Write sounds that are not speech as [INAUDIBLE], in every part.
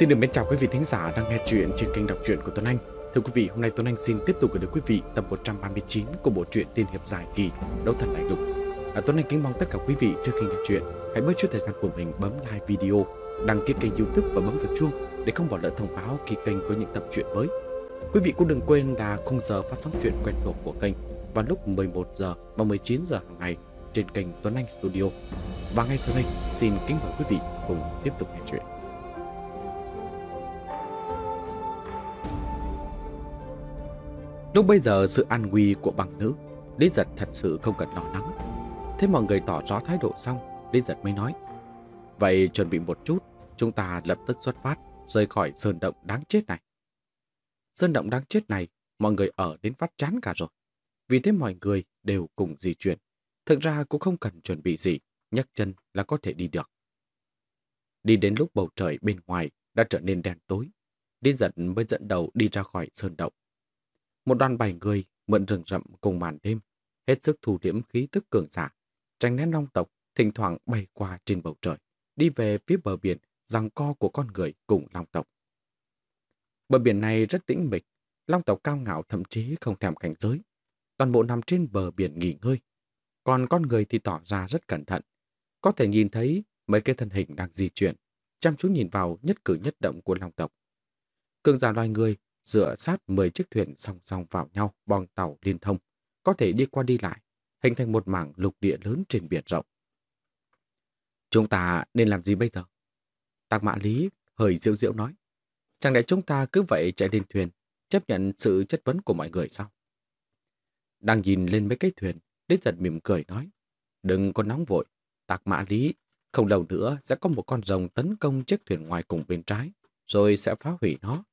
Xin được mến chào quý vị thính giả đang nghe chuyện trên kênh đọc truyện của Tuấn Anh. Thưa quý vị, hôm nay Tuấn Anh xin tiếp tục gửi đến quý vị tập 139 của bộ truyện Tiên hiệp dài kỳ Đấu thần đại lục. À, Tuấn Anh kính mong tất cả quý vị trước khi nghe chuyện hãy bớt chút thời gian của mình bấm like video, đăng ký kênh YouTube và bấm vào chuông để không bỏ lỡ thông báo khi kênh có những tập truyện mới. Quý vị cũng đừng quên là khung giờ phát sóng truyện quen thuộc của kênh vào lúc 11 giờ và 19 giờ hàng ngày trên kênh Tuấn Anh Studio. Và ngay sau đây, xin kính mời quý vị cùng tiếp tục nghe chuyện. Lúc bây giờ sự an nguy của bằng nữ, Lý Giật thật sự không cần lo lắng. Thế mọi người tỏ rõ thái độ xong, Lý Giật mới nói. Vậy chuẩn bị một chút, chúng ta lập tức xuất phát, rời khỏi sơn động đáng chết này. Sơn động đáng chết này, mọi người ở đến phát chán cả rồi. Vì thế mọi người đều cùng di chuyển. Thực ra cũng không cần chuẩn bị gì, nhấc chân là có thể đi được. Đi đến lúc bầu trời bên ngoài đã trở nên đen tối. lý giận mới dẫn đầu đi ra khỏi sơn động một đoàn bảy người mượn rừng rậm cùng màn đêm, hết sức thủ điểm khí tức cường giả, tránh né long tộc, thỉnh thoảng bay qua trên bầu trời, đi về phía bờ biển, rằng co của con người cùng long tộc. Bờ biển này rất tĩnh mịch, long tộc cao ngạo thậm chí không thèm cảnh giới. Toàn bộ nằm trên bờ biển nghỉ ngơi. Còn con người thì tỏ ra rất cẩn thận. Có thể nhìn thấy mấy cái thân hình đang di chuyển, chăm chú nhìn vào nhất cử nhất động của long tộc. Cường giả loài người dựa sát 10 chiếc thuyền song song vào nhau bong tàu liên thông, có thể đi qua đi lại, hình thành một mảng lục địa lớn trên biển rộng. Chúng ta nên làm gì bây giờ? Tạc Mã Lý hơi diễu diễu nói. Chẳng lẽ chúng ta cứ vậy chạy lên thuyền, chấp nhận sự chất vấn của mọi người sao? Đang nhìn lên mấy cái thuyền, Đích giật mỉm cười nói. Đừng có nóng vội, Tạc Mã Lý, không lâu nữa sẽ có một con rồng tấn công chiếc thuyền ngoài cùng bên trái, rồi sẽ phá hủy nó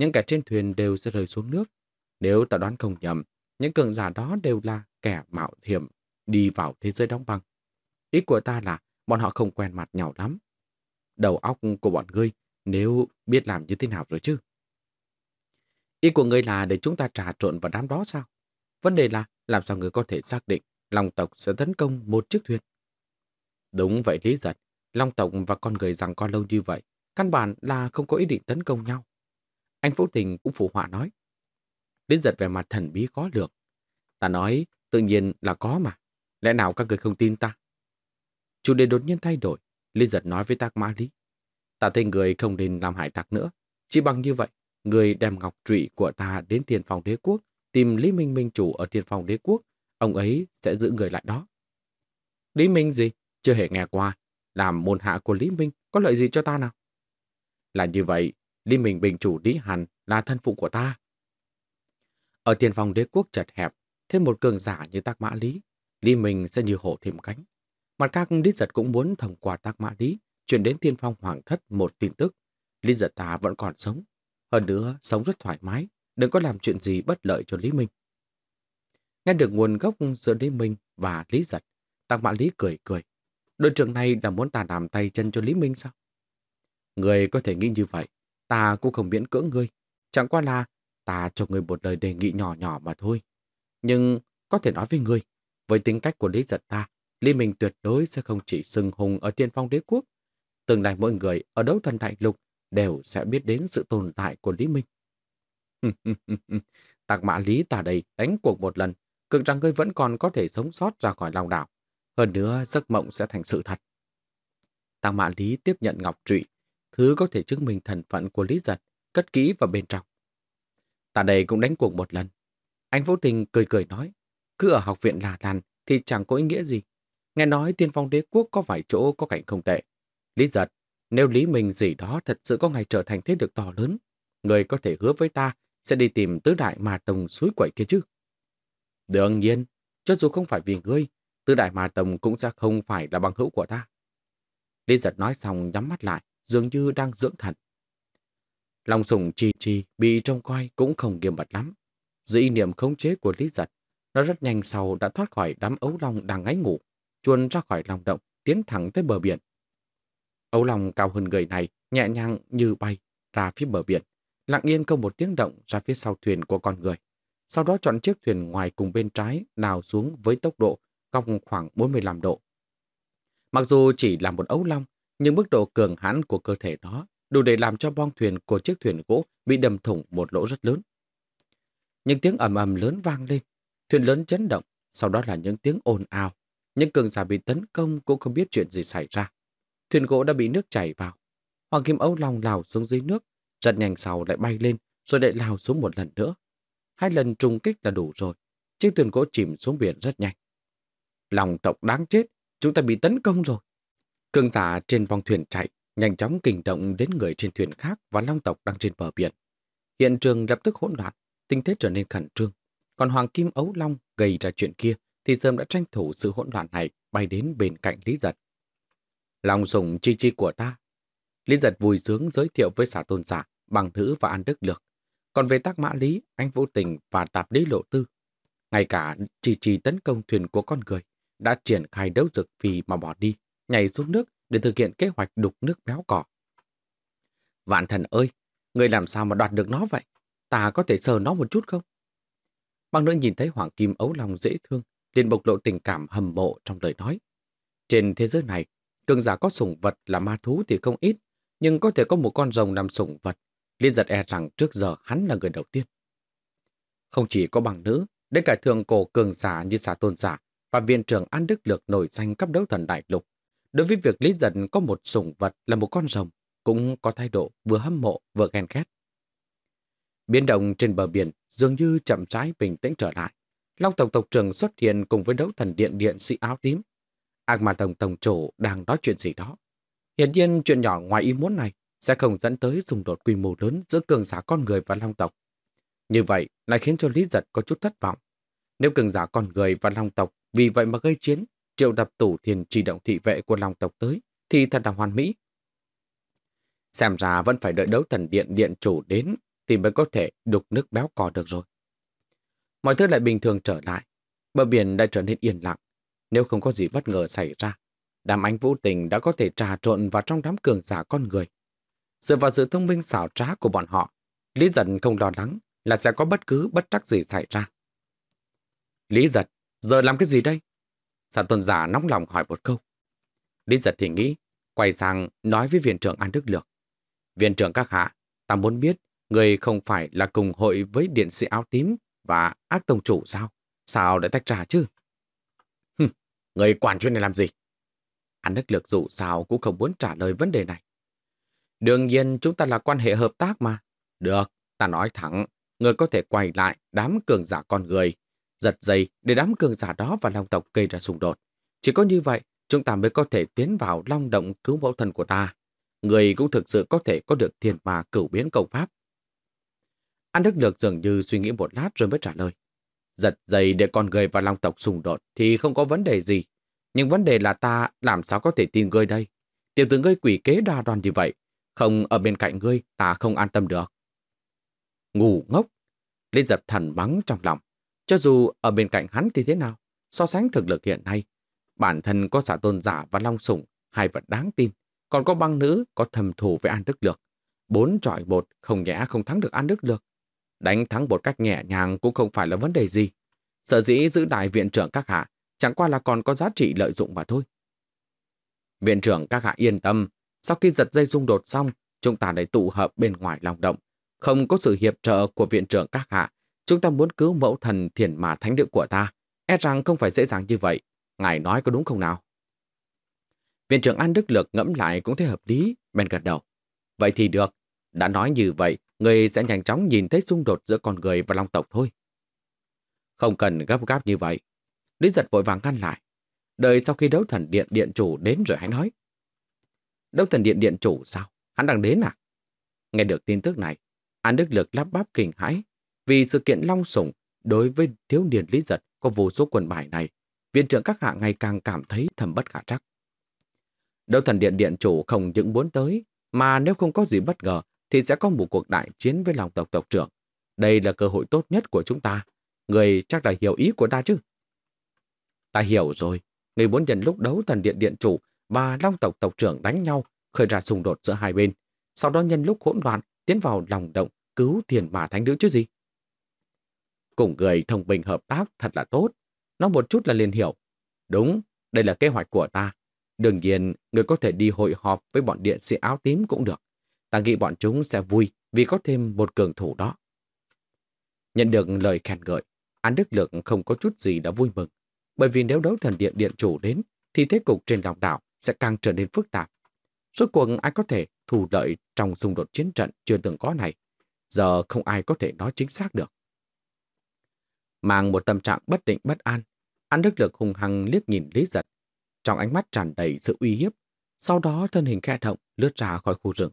những kẻ trên thuyền đều sẽ rơi xuống nước. Nếu ta đoán không nhầm, những cường giả đó đều là kẻ mạo hiểm đi vào thế giới đóng băng. Ý của ta là bọn họ không quen mặt nhau lắm. Đầu óc của bọn ngươi nếu biết làm như thế nào rồi chứ. Ý của ngươi là để chúng ta trà trộn vào đám đó sao? Vấn đề là làm sao người có thể xác định lòng tộc sẽ tấn công một chiếc thuyền? Đúng vậy Lý Giật, Long tộc và con người rằng con lâu như vậy, căn bản là không có ý định tấn công nhau. Anh Phú Thịnh cũng phụ họa nói. Đến giật về mặt thần bí khó lường. Ta nói tự nhiên là có mà. Lẽ nào các người không tin ta? Chủ đề đột nhiên thay đổi. Lý giật nói với Tạc Ma Lý. Ta thấy người không nên làm hại tặc nữa. Chỉ bằng như vậy, người đem ngọc trụy của ta đến tiền phòng đế quốc, tìm Lý Minh Minh Chủ ở tiền phòng đế quốc. Ông ấy sẽ giữ người lại đó. Lý Minh gì? Chưa hề nghe qua. Làm môn hạ của Lý Minh có lợi gì cho ta nào? Là như vậy, Lý Minh Bình chủ Lý Hàn là thân phụ của ta. Ở tiền phòng đế quốc chật hẹp, thêm một cường giả như tác mã Lý, Lý Minh sẽ như hổ thêm cánh. Mặt các Lý Giật cũng muốn thông qua tác mã Lý chuyển đến tiên phong hoàng thất một tin tức. Lý Giật ta vẫn còn sống. Hơn nữa, sống rất thoải mái, đừng có làm chuyện gì bất lợi cho Lý Minh. Nghe được nguồn gốc giữa Lý Minh và Lý Giật, Tác Mã Lý cười cười. Đội trưởng này đã muốn ta làm tay chân cho Lý Minh sao? Người có thể nghĩ như vậy, Ta cũng không miễn cưỡng ngươi. Chẳng qua là ta cho ngươi một lời đề nghị nhỏ nhỏ mà thôi. Nhưng có thể nói với ngươi, với tính cách của Lý Giật ta, Lý Minh tuyệt đối sẽ không chỉ sừng hùng ở tiên phong đế quốc. Tương lai mọi người ở đấu thần đại lục đều sẽ biết đến sự tồn tại của Lý Minh. [LAUGHS] Tạc mã Lý ta đây đánh cuộc một lần, cực rằng ngươi vẫn còn có thể sống sót ra khỏi lòng đảo. Hơn nữa, giấc mộng sẽ thành sự thật. Tạc mã Lý tiếp nhận ngọc trụy, thứ có thể chứng minh thần phận của Lý Giật, cất kỹ vào bên trong. Ta đây cũng đánh cuộc một lần. Anh vô tình cười cười nói, cứ ở học viện là đàn thì chẳng có ý nghĩa gì. Nghe nói tiên phong đế quốc có vài chỗ có cảnh không tệ. Lý Giật, nếu Lý mình gì đó thật sự có ngày trở thành thế được to lớn, người có thể hứa với ta sẽ đi tìm tứ đại mà tông suối quậy kia chứ. Đương nhiên, cho dù không phải vì ngươi, tứ đại mà tông cũng sẽ không phải là bằng hữu của ta. Lý giật nói xong nhắm mắt lại, dường như đang dưỡng thận. Long sùng chi chi bị trông coi cũng không nghiêm mật lắm. Dĩ niệm khống chế của Lý Giật, nó rất nhanh sau đã thoát khỏi đám ấu long đang ngáy ngủ, chuồn ra khỏi lòng động, tiến thẳng tới bờ biển. Ấu long cao hơn người này, nhẹ nhàng như bay ra phía bờ biển, lặng yên không một tiếng động ra phía sau thuyền của con người. Sau đó chọn chiếc thuyền ngoài cùng bên trái nào xuống với tốc độ cong khoảng 45 độ. Mặc dù chỉ là một ấu long, nhưng mức độ cường hãn của cơ thể đó đủ để làm cho bong thuyền của chiếc thuyền gỗ bị đâm thủng một lỗ rất lớn. Những tiếng ầm ầm lớn vang lên, thuyền lớn chấn động, sau đó là những tiếng ồn ào. Những cường giả bị tấn công cũng không biết chuyện gì xảy ra. Thuyền gỗ đã bị nước chảy vào. Hoàng Kim Âu lòng lào xuống dưới nước, rất nhanh sau lại bay lên, rồi lại lao xuống một lần nữa. Hai lần trùng kích là đủ rồi. Chiếc thuyền gỗ chìm xuống biển rất nhanh. Lòng tộc đáng chết, chúng ta bị tấn công rồi cương giả trên bong thuyền chạy, nhanh chóng kinh động đến người trên thuyền khác và long tộc đang trên bờ biển. Hiện trường lập tức hỗn loạn, tinh thế trở nên khẩn trương. Còn Hoàng Kim Ấu Long gây ra chuyện kia thì sớm đã tranh thủ sự hỗn loạn này bay đến bên cạnh Lý Giật. Long sủng chi chi của ta. Lý Giật vui sướng giới thiệu với xã tôn giả, bằng nữ và an đức lược. Còn về tác mã lý, anh vô tình và tạp đế lộ tư. Ngay cả chi chi tấn công thuyền của con người đã triển khai đấu dực vì mà bỏ đi nhảy xuống nước để thực hiện kế hoạch đục nước béo cỏ. Vạn thần ơi, người làm sao mà đoạt được nó vậy? Ta có thể sờ nó một chút không? Bằng nữ nhìn thấy Hoàng Kim ấu lòng dễ thương, liền bộc lộ tình cảm hầm mộ trong lời nói. Trên thế giới này, cường giả có sủng vật là ma thú thì không ít, nhưng có thể có một con rồng làm sủng vật. Liên giật e rằng trước giờ hắn là người đầu tiên. Không chỉ có bằng nữ, đến cả thường cổ cường giả như xà tôn giả và viện trưởng An Đức Lược nổi danh cấp đấu thần đại lục Đối với việc Lý Dân có một sủng vật là một con rồng, cũng có thái độ vừa hâm mộ vừa ghen ghét. Biến động trên bờ biển dường như chậm trái bình tĩnh trở lại. Long tổng tộc trưởng xuất hiện cùng với đấu thần điện điện sĩ áo tím. Ác mà tổng tổng chủ đang nói chuyện gì đó. Hiển nhiên chuyện nhỏ ngoài ý muốn này sẽ không dẫn tới xung đột quy mô lớn giữa cường giả con người và long tộc. Như vậy lại khiến cho Lý Giật có chút thất vọng. Nếu cường giả con người và long tộc vì vậy mà gây chiến triệu tập tổ thiền trì động thị vệ của lòng tộc tới, thì thật là hoàn mỹ. Xem ra vẫn phải đợi đấu thần điện điện chủ đến thì mới có thể đục nước béo cò được rồi. Mọi thứ lại bình thường trở lại, bờ biển đã trở nên yên lặng. Nếu không có gì bất ngờ xảy ra, đám ánh vũ tình đã có thể trà trộn vào trong đám cường giả con người. Dựa vào sự thông minh xảo trá của bọn họ, Lý Dần không lo lắng là sẽ có bất cứ bất trắc gì xảy ra. Lý Giật, giờ làm cái gì đây? Sản tôn giả nóng lòng hỏi một câu. Lý giật thì nghĩ, quay sang nói với viện trưởng An Đức Lược. Viện trưởng các hạ, ta muốn biết người không phải là cùng hội với điện sĩ áo tím và ác tông chủ sao? Sao lại tách ra chứ? Hừm, người quản chuyện này làm gì? An Đức Lược dù sao cũng không muốn trả lời vấn đề này. Đương nhiên chúng ta là quan hệ hợp tác mà. Được, ta nói thẳng, người có thể quay lại đám cường giả con người giật dây để đám cường giả đó và long tộc gây ra xung đột. Chỉ có như vậy, chúng ta mới có thể tiến vào long động cứu mẫu thân của ta. Người cũng thực sự có thể có được thiên mà cửu biến công pháp. An Đức Lược dường như suy nghĩ một lát rồi mới trả lời. Giật dây để con người và long tộc xung đột thì không có vấn đề gì. Nhưng vấn đề là ta làm sao có thể tin ngươi đây? Tiểu tử ngươi quỷ kế đa đoan như vậy. Không ở bên cạnh ngươi, ta không an tâm được. Ngủ ngốc. Lý dập thần mắng trong lòng. Cho dù ở bên cạnh hắn thì thế nào, so sánh thực lực hiện nay, bản thân có xã tôn giả và long sủng, hai vật đáng tin, còn có băng nữ có thầm thủ với An Đức Lược. Bốn trọi bột không nhẽ không thắng được An Đức Lược. Đánh thắng một cách nhẹ nhàng cũng không phải là vấn đề gì. Sở dĩ giữ đại viện trưởng các hạ, chẳng qua là còn có giá trị lợi dụng mà thôi. Viện trưởng các hạ yên tâm, sau khi giật dây xung đột xong, chúng ta lại tụ hợp bên ngoài lòng động. Không có sự hiệp trợ của viện trưởng các hạ, Chúng ta muốn cứu mẫu thần thiền mà thánh địa của ta, e rằng không phải dễ dàng như vậy. Ngài nói có đúng không nào? Viện trưởng An Đức Lực ngẫm lại cũng thấy hợp lý, bèn gật đầu. Vậy thì được, đã nói như vậy, người sẽ nhanh chóng nhìn thấy xung đột giữa con người và long tộc thôi. Không cần gấp gáp như vậy. Lý giật vội vàng ngăn lại. Đợi sau khi đấu thần điện điện chủ đến rồi hãy nói. Đấu thần điện điện chủ sao? Hắn đang đến à? Nghe được tin tức này, An Đức Lực lắp bắp kinh hãi, vì sự kiện long sủng đối với thiếu niên lý giật có vô số quần bài này, viện trưởng các hạ ngày càng cảm thấy thầm bất khả trắc. Đấu thần điện điện chủ không những muốn tới, mà nếu không có gì bất ngờ thì sẽ có một cuộc đại chiến với lòng tộc tộc trưởng. Đây là cơ hội tốt nhất của chúng ta. Người chắc là hiểu ý của ta chứ? Ta hiểu rồi. Người muốn nhận lúc đấu thần điện điện chủ và long tộc tộc trưởng đánh nhau, khởi ra xung đột giữa hai bên. Sau đó nhân lúc hỗn loạn, tiến vào lòng động, cứu thiền bà thánh nữ chứ gì? Cùng người thông minh hợp tác thật là tốt. Nó một chút là liền hiểu. Đúng, đây là kế hoạch của ta. Đương nhiên, người có thể đi hội họp với bọn điện sĩ áo tím cũng được. Ta nghĩ bọn chúng sẽ vui vì có thêm một cường thủ đó. Nhận được lời khen ngợi, An Đức lượng không có chút gì đã vui mừng. Bởi vì nếu đấu thần điện điện chủ đến, thì thế cục trên lòng đảo sẽ càng trở nên phức tạp. Suốt cuộc ai có thể thù lợi trong xung đột chiến trận chưa từng có này. Giờ không ai có thể nói chính xác được mang một tâm trạng bất định bất an. An Đức Lực hùng hăng liếc nhìn Lý Giật, trong ánh mắt tràn đầy sự uy hiếp, sau đó thân hình khe động lướt ra khỏi khu rừng.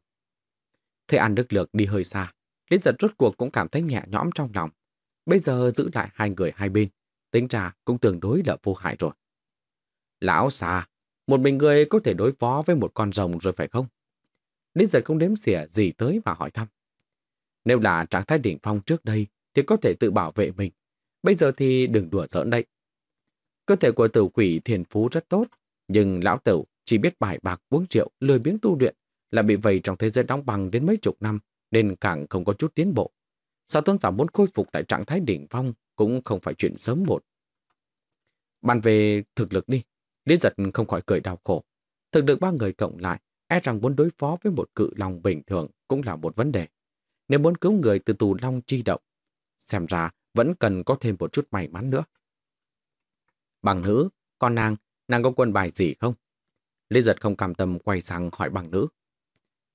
Thấy An Đức Lược đi hơi xa, Lý Giật rốt cuộc cũng cảm thấy nhẹ nhõm trong lòng. Bây giờ giữ lại hai người hai bên, tính ra cũng tương đối là vô hại rồi. Lão xa, một mình người có thể đối phó với một con rồng rồi phải không? Lý Giật không đếm xỉa gì tới mà hỏi thăm. Nếu là trạng thái đỉnh phong trước đây thì có thể tự bảo vệ mình, Bây giờ thì đừng đùa giỡn đấy. Cơ thể của tử quỷ thiền phú rất tốt, nhưng lão tử chỉ biết bài bạc uống triệu lười biếng tu luyện, là bị vầy trong thế giới đóng bằng đến mấy chục năm, nên càng không có chút tiến bộ. Sao tôn giả muốn khôi phục lại trạng thái đỉnh phong cũng không phải chuyện sớm một. Bàn về thực lực đi, Lý giật không khỏi cười đau khổ. Thực được ba người cộng lại, e rằng muốn đối phó với một cự lòng bình thường cũng là một vấn đề. Nếu muốn cứu người từ tù long chi động, xem ra vẫn cần có thêm một chút may mắn nữa. Bằng nữ, con nàng, nàng có quân bài gì không? Lý giật không cam tâm quay sang hỏi bằng nữ.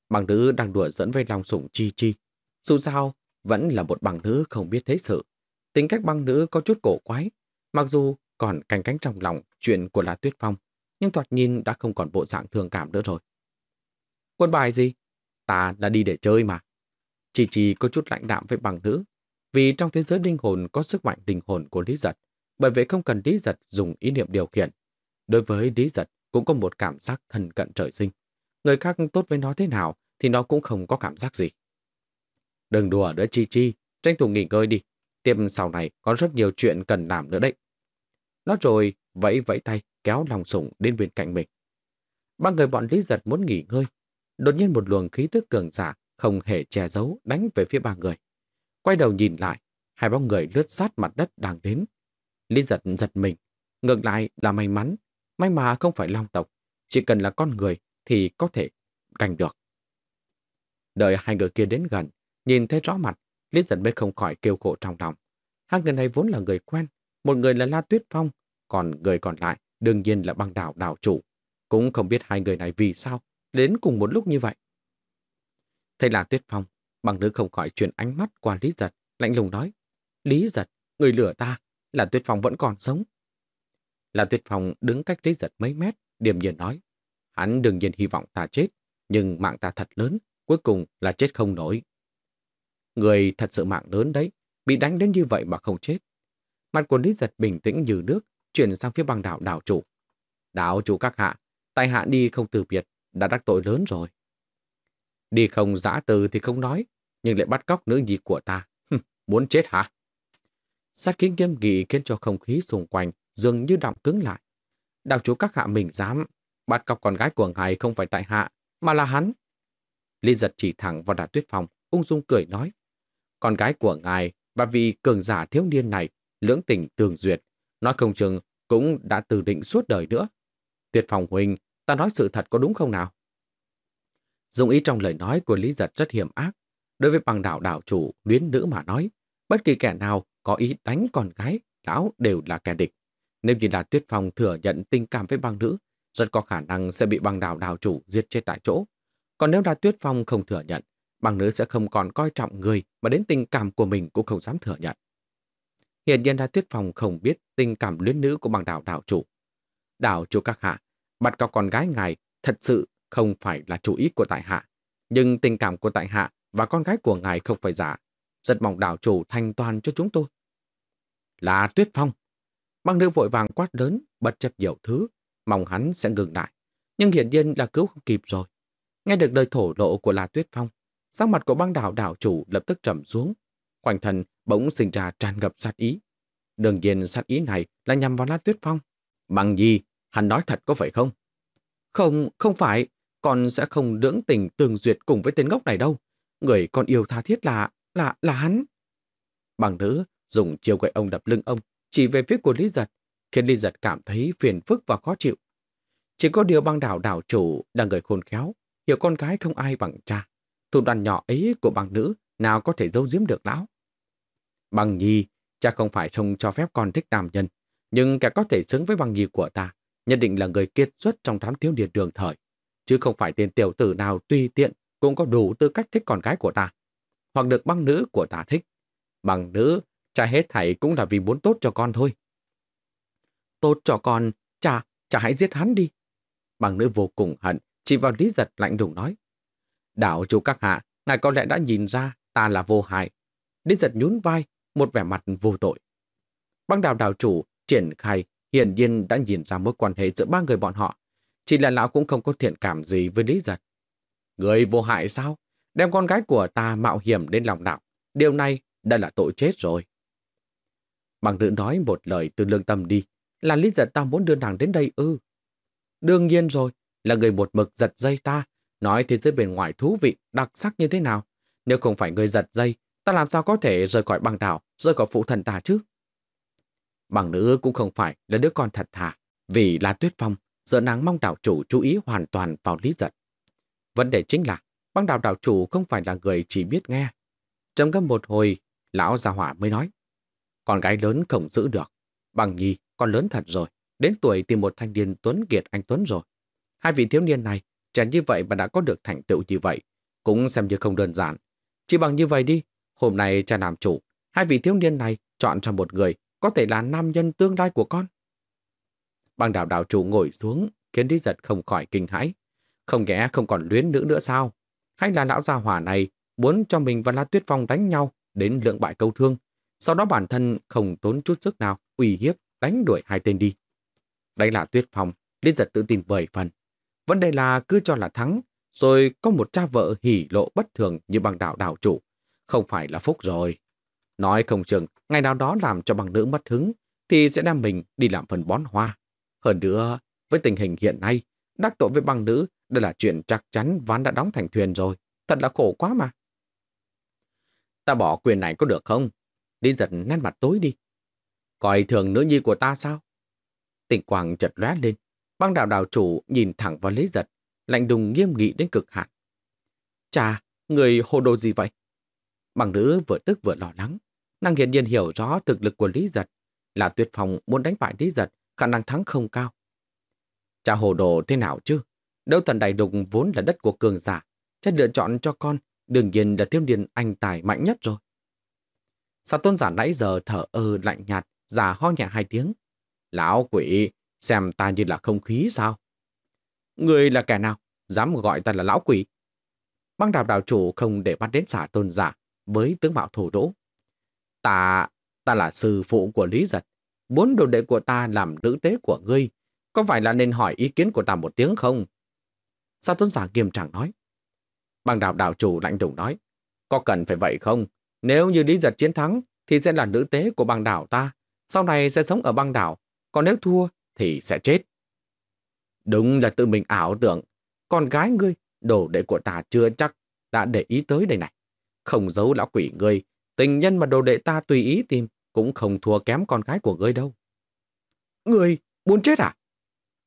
Bằng nữ đang đùa dẫn với lòng Sủng Chi Chi. Dù sao, vẫn là một bằng nữ không biết thế sự. Tính cách bằng nữ có chút cổ quái, mặc dù còn canh cánh trong lòng chuyện của lá tuyết phong, nhưng thoạt nhìn đã không còn bộ dạng thương cảm nữa rồi. Quân bài gì? Ta đã đi để chơi mà. Chi Chi có chút lãnh đạm với bằng nữ, vì trong thế giới linh hồn có sức mạnh linh hồn của Lý Giật, bởi vậy không cần Lý Giật dùng ý niệm điều khiển. Đối với Lý Giật cũng có một cảm giác thân cận trời sinh. Người khác tốt với nó thế nào thì nó cũng không có cảm giác gì. Đừng đùa nữa Chi Chi, tranh thủ nghỉ ngơi đi. Tiếp sau này có rất nhiều chuyện cần làm nữa đấy. nó rồi, vẫy vẫy tay, kéo lòng sủng đến bên cạnh mình. Ba người bọn Lý Giật muốn nghỉ ngơi. Đột nhiên một luồng khí tức cường giả không hề che giấu đánh về phía ba người. Quay đầu nhìn lại, hai bóng người lướt sát mặt đất đang đến. Lý giật giật mình, ngược lại là may mắn. May mà không phải long tộc, chỉ cần là con người thì có thể cành được. Đợi hai người kia đến gần, nhìn thấy rõ mặt, Lý giật mới không khỏi kêu khổ trong lòng. Hai người này vốn là người quen, một người là La Tuyết Phong, còn người còn lại đương nhiên là băng đảo đảo chủ. Cũng không biết hai người này vì sao đến cùng một lúc như vậy. Thầy là Tuyết Phong Bằng nữ không khỏi chuyển ánh mắt qua Lý Giật, lạnh lùng nói. Lý Giật, người lửa ta, là Tuyết Phong vẫn còn sống. Là Tuyết Phong đứng cách Lý Giật mấy mét, điềm nhiên nói. Hắn đương nhiên hy vọng ta chết, nhưng mạng ta thật lớn, cuối cùng là chết không nổi. Người thật sự mạng lớn đấy, bị đánh đến như vậy mà không chết. Mặt của Lý Giật bình tĩnh như nước, chuyển sang phía băng đảo đảo chủ. Đảo chủ các hạ, tài hạ đi không từ biệt, đã đắc tội lớn rồi. Đi không giã từ thì không nói, nhưng lại bắt cóc nữ nhi của ta. Muốn chết hả? Sát kiến nghiêm nghị khiến cho không khí xung quanh dường như động cứng lại. Đạo chú các hạ mình dám bắt cóc con gái của ngài không phải tại hạ, mà là hắn. Liên giật chỉ thẳng vào đà tuyết phòng, ung dung cười nói. Con gái của ngài và vị cường giả thiếu niên này lưỡng tình tường duyệt, nói không chừng cũng đã từ định suốt đời nữa. Tuyệt phòng huynh, ta nói sự thật có đúng không nào? Dùng ý trong lời nói của Lý Giật rất hiểm ác, Đối với bằng đảo đảo chủ, luyến nữ mà nói, bất kỳ kẻ nào có ý đánh con gái, lão đều là kẻ địch. Nếu như là Tuyết Phong thừa nhận tình cảm với băng nữ, rất có khả năng sẽ bị băng đảo đảo chủ giết chết tại chỗ. Còn nếu là Tuyết Phong không thừa nhận, băng nữ sẽ không còn coi trọng người mà đến tình cảm của mình cũng không dám thừa nhận. Hiện nhiên là Tuyết Phong không biết tình cảm luyến nữ của băng đảo đảo chủ. Đảo chủ các hạ, bắt cóc con gái ngài thật sự không phải là chủ ý của tại hạ. Nhưng tình cảm của tại hạ và con gái của ngài không phải giả. Rất mong đảo chủ thành toàn cho chúng tôi. Là Tuyết Phong. Băng nữ vội vàng quát lớn, bất chấp nhiều thứ, mong hắn sẽ ngừng lại. Nhưng hiển nhiên là cứu không kịp rồi. Nghe được lời thổ lộ của là Tuyết Phong, sắc mặt của băng đảo đảo chủ lập tức trầm xuống. Quanh thần bỗng sinh ra tràn ngập sát ý. Đương nhiên sát ý này là nhằm vào La Tuyết Phong. Bằng gì, hắn nói thật có phải không? Không, không phải, con sẽ không lưỡng tình tường duyệt cùng với tên ngốc này đâu. Người con yêu tha thiết là, là, là hắn. Bằng nữ dùng chiều gậy ông đập lưng ông, chỉ về phía của Lý Giật, khiến Lý Giật cảm thấy phiền phức và khó chịu. Chỉ có điều băng đảo đảo chủ là người khôn khéo, hiểu con gái không ai bằng cha. Thủ đoàn nhỏ ấy của bằng nữ nào có thể giấu giếm được lão. Bằng nhi, cha không phải không cho phép con thích nam nhân, nhưng kẻ có thể xứng với bằng nhi của ta, nhất định là người kiệt xuất trong đám thiếu niên đường thời, chứ không phải tên tiểu tử nào tùy tiện cũng có đủ tư cách thích con gái của ta, hoặc được băng nữ của ta thích. băng nữ, cha hết thảy cũng là vì muốn tốt cho con thôi. Tốt cho con, cha, cha hãy giết hắn đi. băng nữ vô cùng hận, chỉ vào lý giật lạnh lùng nói. Đạo chủ các hạ, ngài có lẽ đã nhìn ra ta là vô hại. Lý giật nhún vai, một vẻ mặt vô tội. Băng đào đào chủ triển khai hiển nhiên đã nhìn ra mối quan hệ giữa ba người bọn họ. Chỉ là lão cũng không có thiện cảm gì với Lý Giật. Người vô hại sao? Đem con gái của ta mạo hiểm đến lòng đạo. Điều này đã là tội chết rồi. Bằng nữ nói một lời từ lương tâm đi. Là lý giật ta muốn đưa nàng đến đây ư. Đương nhiên rồi, là người một mực giật dây ta. Nói thế giới bên ngoài thú vị, đặc sắc như thế nào. Nếu không phải người giật dây, ta làm sao có thể rời khỏi bằng đảo, rời khỏi phụ thần ta chứ? Bằng nữ cũng không phải là đứa con thật thà, vì là tuyết phong, giờ nàng mong đảo chủ chú ý hoàn toàn vào lý giật. Vấn đề chính là, băng đảo đạo chủ không phải là người chỉ biết nghe. Trầm ngâm một hồi, lão gia hỏa mới nói. Con gái lớn không giữ được. Bằng nhi, con lớn thật rồi. Đến tuổi tìm một thanh niên tuấn kiệt anh Tuấn rồi. Hai vị thiếu niên này, trẻ như vậy mà đã có được thành tựu như vậy. Cũng xem như không đơn giản. Chỉ bằng như vậy đi, hôm nay cha làm chủ. Hai vị thiếu niên này chọn cho một người, có thể là nam nhân tương lai của con. Băng đảo đạo chủ ngồi xuống, khiến đi Giật không khỏi kinh hãi. Không lẽ không còn luyến nữ nữa sao? Hay là lão gia hỏa này muốn cho mình và La Tuyết Phong đánh nhau đến lượng bại câu thương, sau đó bản thân không tốn chút sức nào uy hiếp đánh đuổi hai tên đi. Đây là Tuyết Phong, Liên giật tự tin vời phần. Vấn đề là cứ cho là thắng, rồi có một cha vợ hỉ lộ bất thường như bằng đạo đảo chủ. Không phải là phúc rồi. Nói không chừng, ngày nào đó làm cho bằng nữ mất hứng, thì sẽ đem mình đi làm phần bón hoa. Hơn nữa, với tình hình hiện nay, đắc tội với bằng nữ đây là chuyện chắc chắn ván đã đóng thành thuyền rồi. Thật là khổ quá mà. Ta bỏ quyền này có được không? Đi giật nét mặt tối đi. Coi thường nữ nhi của ta sao? Tỉnh Quang chật lóe lên. Băng đạo đạo chủ nhìn thẳng vào Lý Giật, lạnh đùng nghiêm nghị đến cực hạn. Chà, người hồ đồ gì vậy? Bằng nữ vừa tức vừa lo lắng. Nàng hiển nhiên hiểu rõ thực lực của Lý Giật. Là tuyệt phòng muốn đánh bại Lý Giật, khả năng thắng không cao. Chà hồ đồ thế nào chứ? Đấu thần đại đục vốn là đất của cường giả. Cha lựa chọn cho con, đương nhiên là thiếu niên anh tài mạnh nhất rồi. Sao tôn giả nãy giờ thở ơ lạnh nhạt, giả ho nhẹ hai tiếng. Lão quỷ, xem ta như là không khí sao? Người là kẻ nào? Dám gọi ta là lão quỷ? Băng đạo đạo chủ không để mắt đến xả tôn giả với tướng mạo thổ đỗ. Ta, ta là sư phụ của Lý Giật. muốn đồ đệ của ta làm nữ tế của ngươi. Có phải là nên hỏi ý kiến của ta một tiếng không? sa tôn giả kiềm chẳng nói? Bằng đạo đạo chủ lạnh lùng nói, có cần phải vậy không? Nếu như lý giật chiến thắng, thì sẽ là nữ tế của băng đảo ta. Sau này sẽ sống ở băng đảo, còn nếu thua thì sẽ chết. Đúng là tự mình ảo tưởng, con gái ngươi, đồ đệ của ta chưa chắc đã để ý tới đây này. Không giấu lão quỷ ngươi, tình nhân mà đồ đệ ta tùy ý tìm cũng không thua kém con gái của ngươi đâu. Ngươi muốn chết à?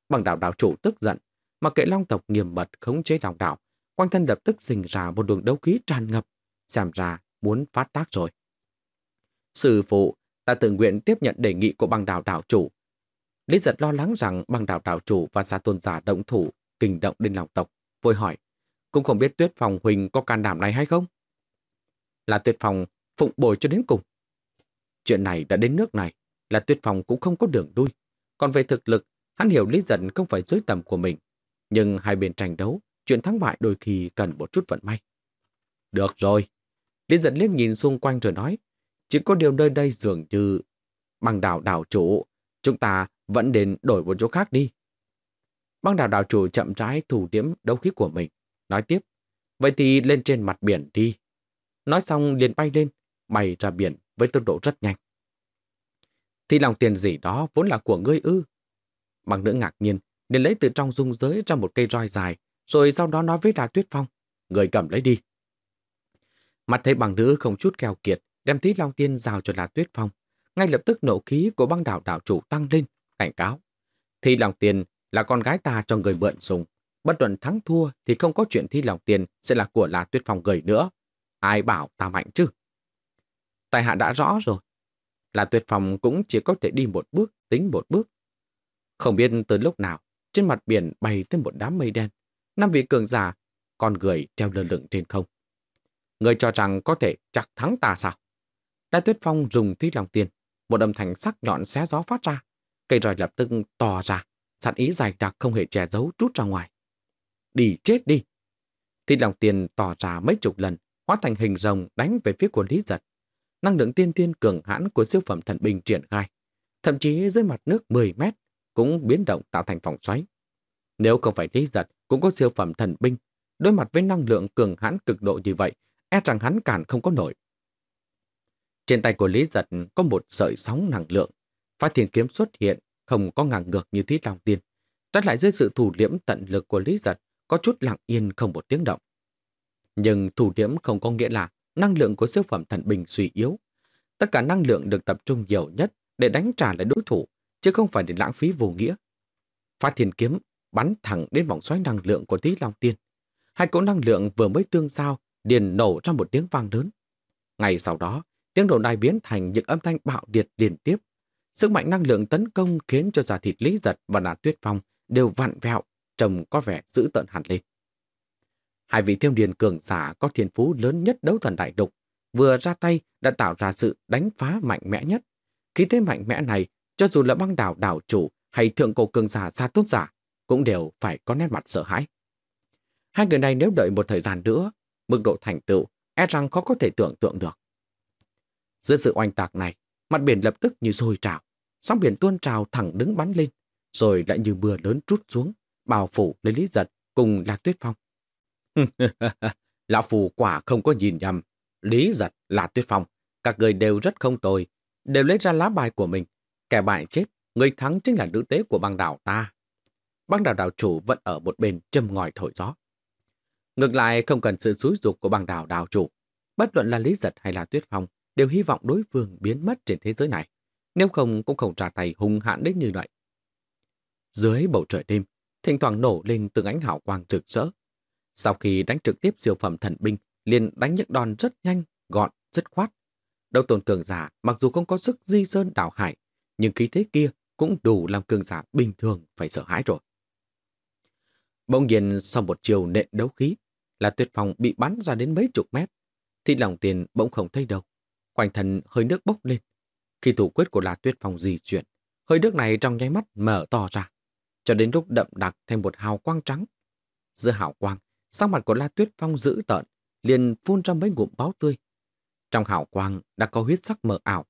Băng đảo đảo chủ tức giận, mà kệ long tộc nghiêm mật khống chế lòng đảo quanh thân lập tức dình ra một đường đấu khí tràn ngập, xem ra muốn phát tác rồi. Sư phụ, ta tự nguyện tiếp nhận đề nghị của băng đảo đảo chủ. Lý giật lo lắng rằng băng đảo đảo chủ và gia tôn giả động thủ, kinh động đến lòng tộc, vội hỏi, cũng không biết tuyết phòng huynh có can đảm này hay không? Là tuyết phòng phụng bồi cho đến cùng. Chuyện này đã đến nước này, là tuyết phòng cũng không có đường đuôi. Còn về thực lực, hắn hiểu Lý Dân không phải dưới tầm của mình, nhưng hai bên tranh đấu, chuyện thắng bại đôi khi cần một chút vận may. Được rồi. Liên dẫn liếc nhìn xung quanh rồi nói, chỉ có điều nơi đây dường như băng đảo đảo chủ, chúng ta vẫn đến đổi một chỗ khác đi. Băng đảo đảo chủ chậm trái thủ điểm đấu khí của mình, nói tiếp, vậy thì lên trên mặt biển đi. Nói xong liền bay lên, bay ra biển với tốc độ rất nhanh. Thì lòng tiền gì đó vốn là của ngươi ư. Bằng nữ ngạc nhiên, nên lấy từ trong dung giới ra một cây roi dài, rồi sau đó nói với Đà Tuyết Phong, người cầm lấy đi. Mặt thấy bằng nữ không chút keo kiệt, đem thí lao tiên giao cho Đà Tuyết Phong. Ngay lập tức nộ khí của băng đảo đảo chủ tăng lên, cảnh cáo. Thi lòng tiền là con gái ta cho người mượn dùng. Bất luận thắng thua thì không có chuyện thi lòng tiền sẽ là của là tuyết phong gửi nữa. Ai bảo ta mạnh chứ? Tài hạ đã rõ rồi. Là tuyệt phòng cũng chỉ có thể đi một bước, tính một bước. Không biết từ lúc nào, trên mặt biển bay tới một đám mây đen. Năm vị cường giả, con người treo lơ lửng trên không. Người cho rằng có thể chặt thắng ta sao? Đại tuyết phong dùng thi lòng tiền, một âm thanh sắc nhọn xé gió phát ra. Cây roi lập tức to ra, sẵn ý dài đặc không hề che giấu trút ra ngoài. Đi chết đi! Thi lòng tiền tỏ ra mấy chục lần, hóa thành hình rồng đánh về phía của Lý Giật. Năng lượng tiên tiên cường hãn của siêu phẩm thần bình triển khai. Thậm chí dưới mặt nước 10 mét, cũng biến động tạo thành vòng xoáy. Nếu không phải lý giật, cũng có siêu phẩm thần binh, đối mặt với năng lượng cường hãn cực độ như vậy, e rằng hắn cản không có nổi. Trên tay của Lý Giật có một sợi sóng năng lượng. Phát thiên kiếm xuất hiện, không có ngang ngược như Thí Long Tiên. Tất lại dưới sự thủ liễm tận lực của Lý Giật, có chút lặng yên không một tiếng động. Nhưng thủ điểm không có nghĩa là năng lượng của siêu phẩm thần bình suy yếu. Tất cả năng lượng được tập trung nhiều nhất để đánh trả lại đối thủ chứ không phải để lãng phí vô nghĩa. Phát thiên kiếm bắn thẳng đến vòng xoáy năng lượng của Tí Long Tiên. Hai cỗ năng lượng vừa mới tương giao, liền nổ trong một tiếng vang lớn. Ngày sau đó, tiếng nổ này biến thành những âm thanh bạo liệt liên tiếp. Sức mạnh năng lượng tấn công khiến cho giả thịt Lý Giật và Nà Tuyết Phong đều vặn vẹo, trông có vẻ giữ tận hẳn lên. Hai vị thiêu điền cường giả có thiên phú lớn nhất đấu thần đại đục, vừa ra tay đã tạo ra sự đánh phá mạnh mẽ nhất. Khi thế mạnh mẽ này cho dù là băng đảo đảo chủ hay thượng cổ cường giả xa tốt giả, cũng đều phải có nét mặt sợ hãi. Hai người này nếu đợi một thời gian nữa, mức độ thành tựu e rằng khó có thể tưởng tượng được. Giữa sự oanh tạc này, mặt biển lập tức như sôi trào, sóng biển tuôn trào thẳng đứng bắn lên, rồi lại như mưa lớn trút xuống, bao phủ lấy Lý Giật cùng Lạc Tuyết Phong. [LAUGHS] Lão Phù quả không có nhìn nhầm, Lý Giật, là Tuyết Phong, các người đều rất không tồi, đều lấy ra lá bài của mình, Kẻ bại chết, người thắng chính là nữ tế của băng đảo ta. Băng đảo đảo chủ vẫn ở một bên châm ngòi thổi gió. Ngược lại không cần sự xúi dục của băng đảo đảo chủ. Bất luận là Lý Giật hay là Tuyết Phong đều hy vọng đối phương biến mất trên thế giới này. Nếu không cũng không trả tay hung hãn đến như vậy. Dưới bầu trời đêm, thỉnh thoảng nổ lên từng ánh hào quang rực rỡ. Sau khi đánh trực tiếp siêu phẩm thần binh, liền đánh những đòn rất nhanh, gọn, dứt khoát. Đầu tồn cường giả, mặc dù không có sức di sơn đảo hải, nhưng khí thế kia cũng đủ làm cường giả bình thường phải sợ hãi rồi. Bỗng nhiên sau một chiều nện đấu khí, là tuyệt phòng bị bắn ra đến mấy chục mét, thì lòng tiền bỗng không thấy đâu. Quanh thân hơi nước bốc lên. Khi thủ quyết của là tuyệt phòng di chuyển, hơi nước này trong nháy mắt mở to ra, cho đến lúc đậm đặc thêm một hào quang trắng. Giữa hào quang, sắc mặt của La Tuyết Phong dữ tợn, liền phun ra mấy ngụm báo tươi. Trong hào quang đã có huyết sắc mờ ảo.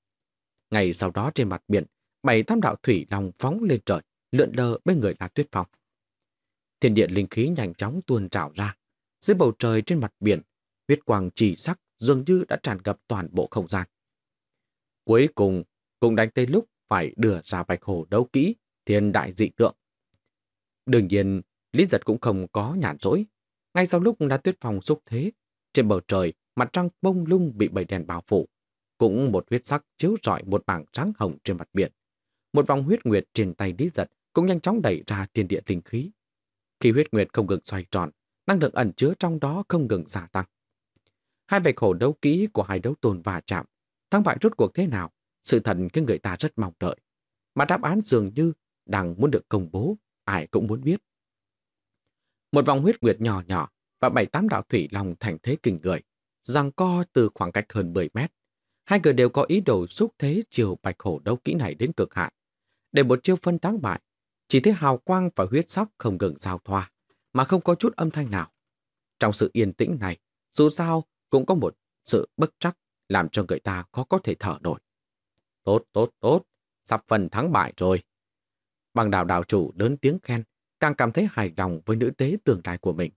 Ngày sau đó trên mặt biển bảy tam đạo thủy lòng phóng lên trời, lượn lờ bên người Lạc Tuyết Phong. Thiên địa linh khí nhanh chóng tuôn trào ra, dưới bầu trời trên mặt biển, huyết quang chỉ sắc dường như đã tràn ngập toàn bộ không gian. Cuối cùng, cùng đánh tới lúc phải đưa ra bạch hồ đấu kỹ, thiên đại dị tượng. Đương nhiên, Lý Giật cũng không có nhàn rỗi. Ngay sau lúc đã tuyết phòng xúc thế, trên bầu trời, mặt trăng bông lung bị bầy đèn bao phủ. Cũng một huyết sắc chiếu rọi một mảng trắng hồng trên mặt biển một vòng huyết nguyệt trên tay lý giật cũng nhanh chóng đẩy ra tiền địa linh khí. Khi huyết nguyệt không ngừng xoay tròn, năng lượng ẩn chứa trong đó không ngừng gia tăng. Hai bạch hổ đấu kỹ của hai đấu tồn và chạm, thắng bại rút cuộc thế nào, sự thật khiến người ta rất mong đợi. Mà đáp án dường như đang muốn được công bố, ai cũng muốn biết. Một vòng huyết nguyệt nhỏ nhỏ và bảy tám đạo thủy lòng thành thế kinh người, rằng co từ khoảng cách hơn 10 mét. Hai người đều có ý đồ xúc thế chiều bạch hổ đấu kỹ này đến cực hạn để một chiêu phân thắng bại. Chỉ thấy hào quang và huyết sắc không ngừng giao thoa, mà không có chút âm thanh nào. Trong sự yên tĩnh này, dù sao cũng có một sự bất trắc làm cho người ta khó có thể thở nổi. Tốt, tốt, tốt, sắp phần thắng bại rồi. Bằng đào đảo chủ lớn tiếng khen, càng cảm thấy hài lòng với nữ tế tường lai của mình.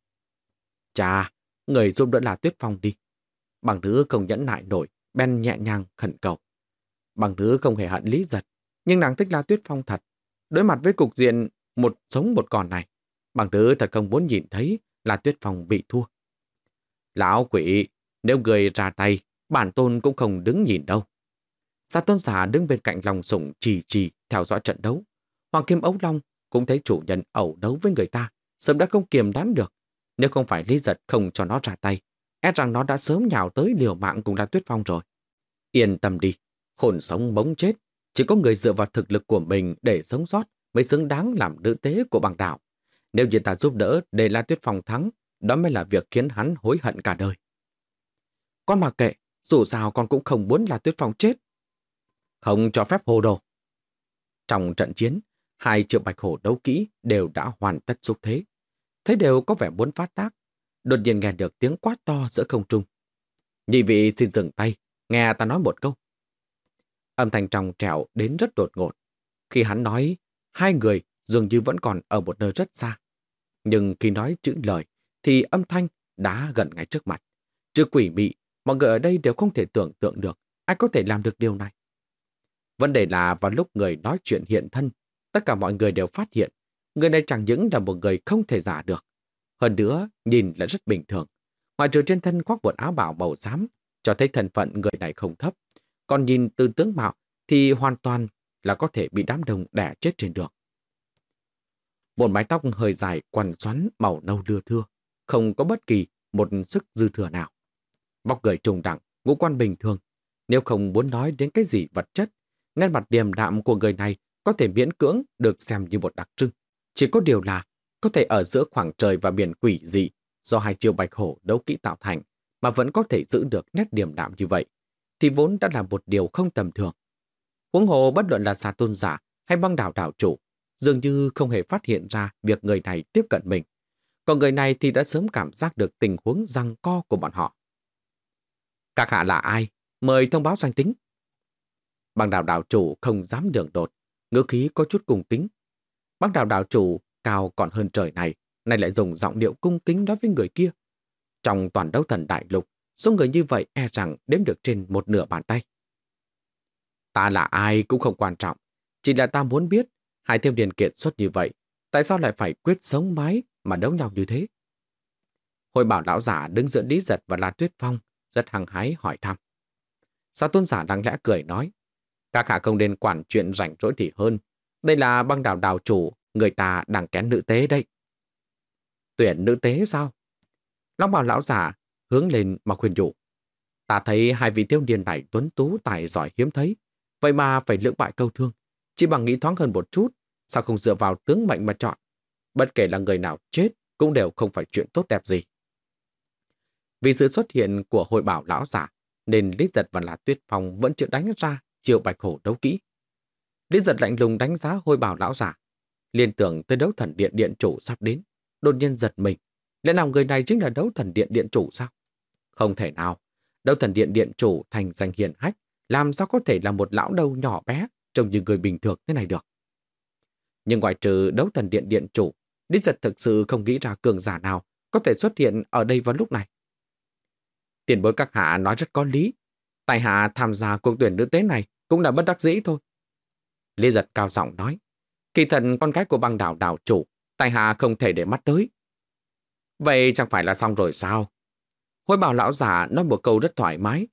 cha người giúp đỡ là tuyết phong đi. Bằng nữ không nhẫn nại nổi, Ben nhẹ nhàng khẩn cầu. Bằng nữ không hề hận lý giật, nhưng nàng thích La Tuyết Phong thật. Đối mặt với cục diện một sống một còn này, bằng thứ thật không muốn nhìn thấy La Tuyết Phong bị thua. Lão quỷ, nếu người ra tay, bản tôn cũng không đứng nhìn đâu. Sa tôn giả đứng bên cạnh lòng sủng trì trì theo dõi trận đấu. Hoàng Kim Ấu Long cũng thấy chủ nhân ẩu đấu với người ta, sớm đã không kiềm đán được. Nếu không phải Lý Giật không cho nó ra tay, e rằng nó đã sớm nhào tới liều mạng cùng La Tuyết Phong rồi. Yên tâm đi, khổn sống bóng chết, chỉ có người dựa vào thực lực của mình để sống sót mới xứng đáng làm nữ tế của bằng đạo. Nếu như ta giúp đỡ để La Tuyết Phong thắng, đó mới là việc khiến hắn hối hận cả đời. Con mà kệ, dù sao con cũng không muốn La Tuyết Phong chết. Không cho phép hồ đồ. Trong trận chiến, hai triệu bạch hổ đấu kỹ đều đã hoàn tất xúc thế. Thấy đều có vẻ muốn phát tác, đột nhiên nghe được tiếng quát to giữa không trung. Nhị vị xin dừng tay, nghe ta nói một câu. Âm thanh trong trẻo đến rất đột ngột. Khi hắn nói, hai người dường như vẫn còn ở một nơi rất xa. Nhưng khi nói chữ lời, thì âm thanh đã gần ngay trước mặt. Trừ quỷ mị, mọi người ở đây đều không thể tưởng tượng được ai có thể làm được điều này. Vấn đề là vào lúc người nói chuyện hiện thân, tất cả mọi người đều phát hiện người này chẳng những là một người không thể giả được. Hơn nữa, nhìn là rất bình thường. Ngoại trừ trên thân khoác một áo bảo màu xám, cho thấy thân phận người này không thấp còn nhìn từ tướng mạo thì hoàn toàn là có thể bị đám đông đẻ chết trên đường. Một mái tóc hơi dài quằn xoắn màu nâu lưa thưa, không có bất kỳ một sức dư thừa nào. Vóc người trùng đẳng, ngũ quan bình thường. Nếu không muốn nói đến cái gì vật chất, nét mặt điềm đạm của người này có thể miễn cưỡng được xem như một đặc trưng. Chỉ có điều là có thể ở giữa khoảng trời và biển quỷ dị do hai chiều bạch hổ đấu kỹ tạo thành mà vẫn có thể giữ được nét điềm đạm như vậy thì vốn đã là một điều không tầm thường. Huống hồ bất luận là xà tôn giả hay băng đảo đảo chủ, dường như không hề phát hiện ra việc người này tiếp cận mình. Còn người này thì đã sớm cảm giác được tình huống răng co của bọn họ. Các hạ là ai? Mời thông báo danh tính. Băng đảo đảo chủ không dám đường đột, ngữ khí có chút cùng kính. Băng đảo đảo chủ cao còn hơn trời này, nay lại dùng giọng điệu cung kính đối với người kia. Trong toàn đấu thần đại lục, Số người như vậy e rằng đếm được trên một nửa bàn tay. Ta là ai cũng không quan trọng. Chỉ là ta muốn biết, hai thêm điền kiệt xuất như vậy, tại sao lại phải quyết sống mái mà đấu nhau như thế? Hồi bảo lão giả đứng giữa Lý Giật và la Tuyết Phong, rất hăng hái hỏi thăm. Sa tôn giả đang lẽ cười nói, các hạ không nên quản chuyện rảnh rỗi thì hơn. Đây là băng đảo đào chủ, người ta đang kén nữ tế đây. Tuyển nữ tế sao? Long bảo lão giả hướng lên mà khuyên dụ. Ta thấy hai vị thiếu niên này tuấn tú tài giỏi hiếm thấy, vậy mà phải lưỡng bại câu thương. Chỉ bằng nghĩ thoáng hơn một chút, sao không dựa vào tướng mạnh mà chọn. Bất kể là người nào chết cũng đều không phải chuyện tốt đẹp gì. Vì sự xuất hiện của hội bảo lão giả, nên Lý Giật và là Tuyết Phong vẫn chưa đánh ra chiều bạch hổ đấu kỹ. Lý Giật lạnh lùng đánh giá hội bảo lão giả, liên tưởng tới đấu thần điện điện chủ sắp đến, đột nhiên giật mình. Lẽ nào người này chính là đấu thần điện điện chủ sao? Không thể nào, đấu thần điện điện chủ thành danh hiện hách, làm sao có thể là một lão đầu nhỏ bé trông như người bình thường thế này được. Nhưng ngoại trừ đấu thần điện điện chủ, Đinh Giật thực sự không nghĩ ra cường giả nào có thể xuất hiện ở đây vào lúc này. Tiền bối các hạ nói rất có lý. Tài hạ tham gia cuộc tuyển nữ tế này cũng là bất đắc dĩ thôi. Lý Giật cao giọng nói, kỳ thần con gái của băng đảo đảo chủ, tài hạ không thể để mắt tới. Vậy chẳng phải là xong rồi sao? Hôi bảo lão giả nói một câu rất thoải mái.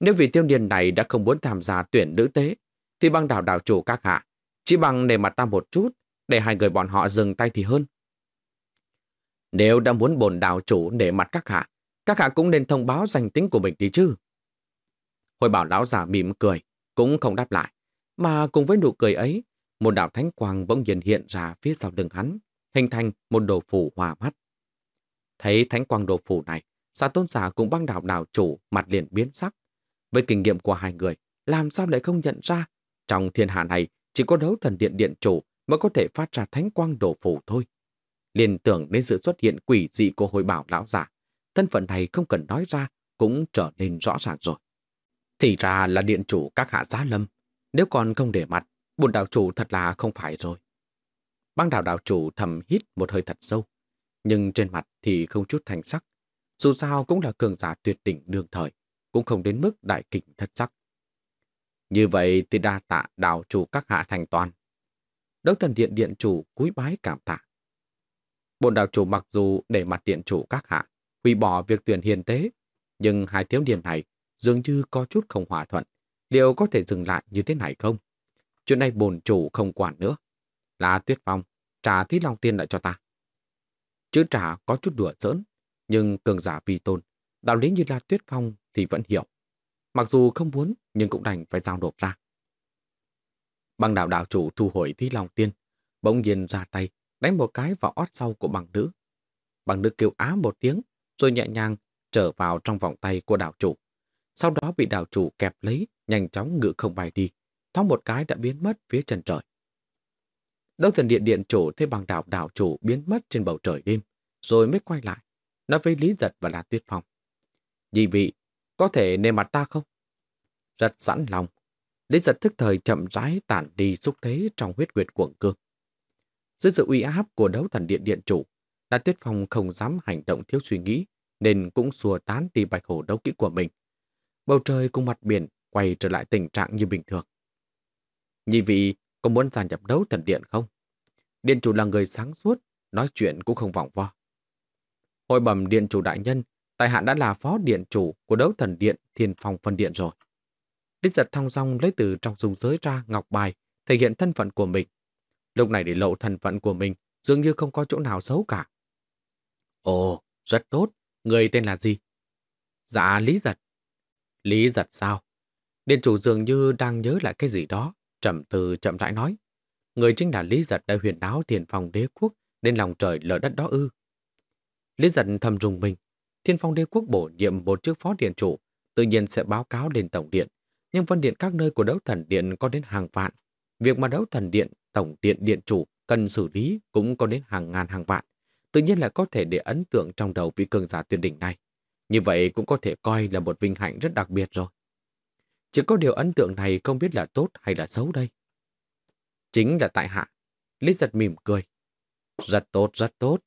Nếu vị tiêu niên này đã không muốn tham gia tuyển nữ tế, thì băng đảo đảo chủ các hạ, chỉ bằng để mặt ta một chút, để hai người bọn họ dừng tay thì hơn. Nếu đã muốn bồn đảo chủ để mặt các hạ, các hạ cũng nên thông báo danh tính của mình đi chứ. Hồi bảo lão giả mỉm cười, cũng không đáp lại. Mà cùng với nụ cười ấy, một đạo thánh quang bỗng nhiên hiện ra phía sau lưng hắn, hình thành một đồ phủ hòa mắt. Thấy thánh quang đồ phủ này, Xà tôn xà cùng băng đảo đảo chủ mặt liền biến sắc. Với kinh nghiệm của hai người, làm sao lại không nhận ra? Trong thiên hạ này, chỉ có đấu thần điện điện chủ mới có thể phát ra thánh quang đổ phủ thôi. Liên tưởng đến sự xuất hiện quỷ dị của hồi bảo lão giả, thân phận này không cần nói ra cũng trở nên rõ ràng rồi. Thì ra là điện chủ các hạ giá lâm, nếu còn không để mặt, bùn đảo chủ thật là không phải rồi. Băng đảo đảo chủ thầm hít một hơi thật sâu, nhưng trên mặt thì không chút thành sắc, dù sao cũng là cường giả tuyệt đỉnh đương thời, cũng không đến mức đại kình thất sắc. Như vậy thì đa tạ đạo chủ các hạ thành toàn. Đấu thần điện điện chủ cúi bái cảm tạ. Bồn đạo chủ mặc dù để mặt điện chủ các hạ, hủy bỏ việc tuyển hiền tế, nhưng hai thiếu niên này dường như có chút không hòa thuận. Liệu có thể dừng lại như thế này không? Chuyện này bồn chủ không quản nữa. Là tuyết phong, trả thí long tiên lại cho ta. Chữ trả có chút đùa giỡn, nhưng cường giả vi tôn, đạo lý như là tuyết phong thì vẫn hiểu. Mặc dù không muốn, nhưng cũng đành phải giao nộp ra. Băng đạo đạo chủ thu hồi thi lòng tiên, bỗng nhiên ra tay, đánh một cái vào ót sau của bằng nữ. Bằng nữ kêu á một tiếng, rồi nhẹ nhàng trở vào trong vòng tay của đạo chủ. Sau đó bị đạo chủ kẹp lấy, nhanh chóng ngự không bay đi, thoáng một cái đã biến mất phía chân trời. Đông thần điện điện chủ thấy bằng đạo đạo chủ biến mất trên bầu trời đêm, rồi mới quay lại, nói với Lý Giật và La Tuyết Phong. nhị vị, có thể nề mặt ta không? Rất sẵn lòng, Lý Giật thức thời chậm rãi tản đi xúc thế trong huyết quyệt cuồng cương. Dưới sự uy áp của đấu thần điện điện chủ, La Tuyết Phong không dám hành động thiếu suy nghĩ, nên cũng xua tán đi bạch hổ đấu kỹ của mình. Bầu trời cùng mặt biển quay trở lại tình trạng như bình thường. Nhị vị có muốn gia nhập đấu thần điện không? Điện chủ là người sáng suốt, nói chuyện cũng không vòng vo. Hồi bẩm điện chủ đại nhân, tại hạn đã là phó điện chủ của đấu thần điện thiên phòng phân điện rồi. Đích giật thong song lấy từ trong dùng giới ra ngọc bài, thể hiện thân phận của mình. Lúc này để lộ thân phận của mình, dường như không có chỗ nào xấu cả. Ồ, rất tốt, người tên là gì? Dạ, Lý Giật. Lý Giật sao? Điện chủ dường như đang nhớ lại cái gì đó, chậm từ chậm rãi nói. Người chính là Lý Giật đã huyền áo thiền phòng đế quốc, nên lòng trời lở đất đó ư. Lý giật thầm rùng mình. Thiên phong đế quốc bổ nhiệm một chức phó điện chủ, tự nhiên sẽ báo cáo lên tổng điện. Nhưng văn điện các nơi của đấu thần điện có đến hàng vạn. Việc mà đấu thần điện, tổng điện điện chủ cần xử lý cũng có đến hàng ngàn hàng vạn. Tự nhiên là có thể để ấn tượng trong đầu vị cường giả tuyển đỉnh này. Như vậy cũng có thể coi là một vinh hạnh rất đặc biệt rồi. Chỉ có điều ấn tượng này không biết là tốt hay là xấu đây. Chính là tại hạ. Lý giật mỉm cười. Rất tốt, rất tốt.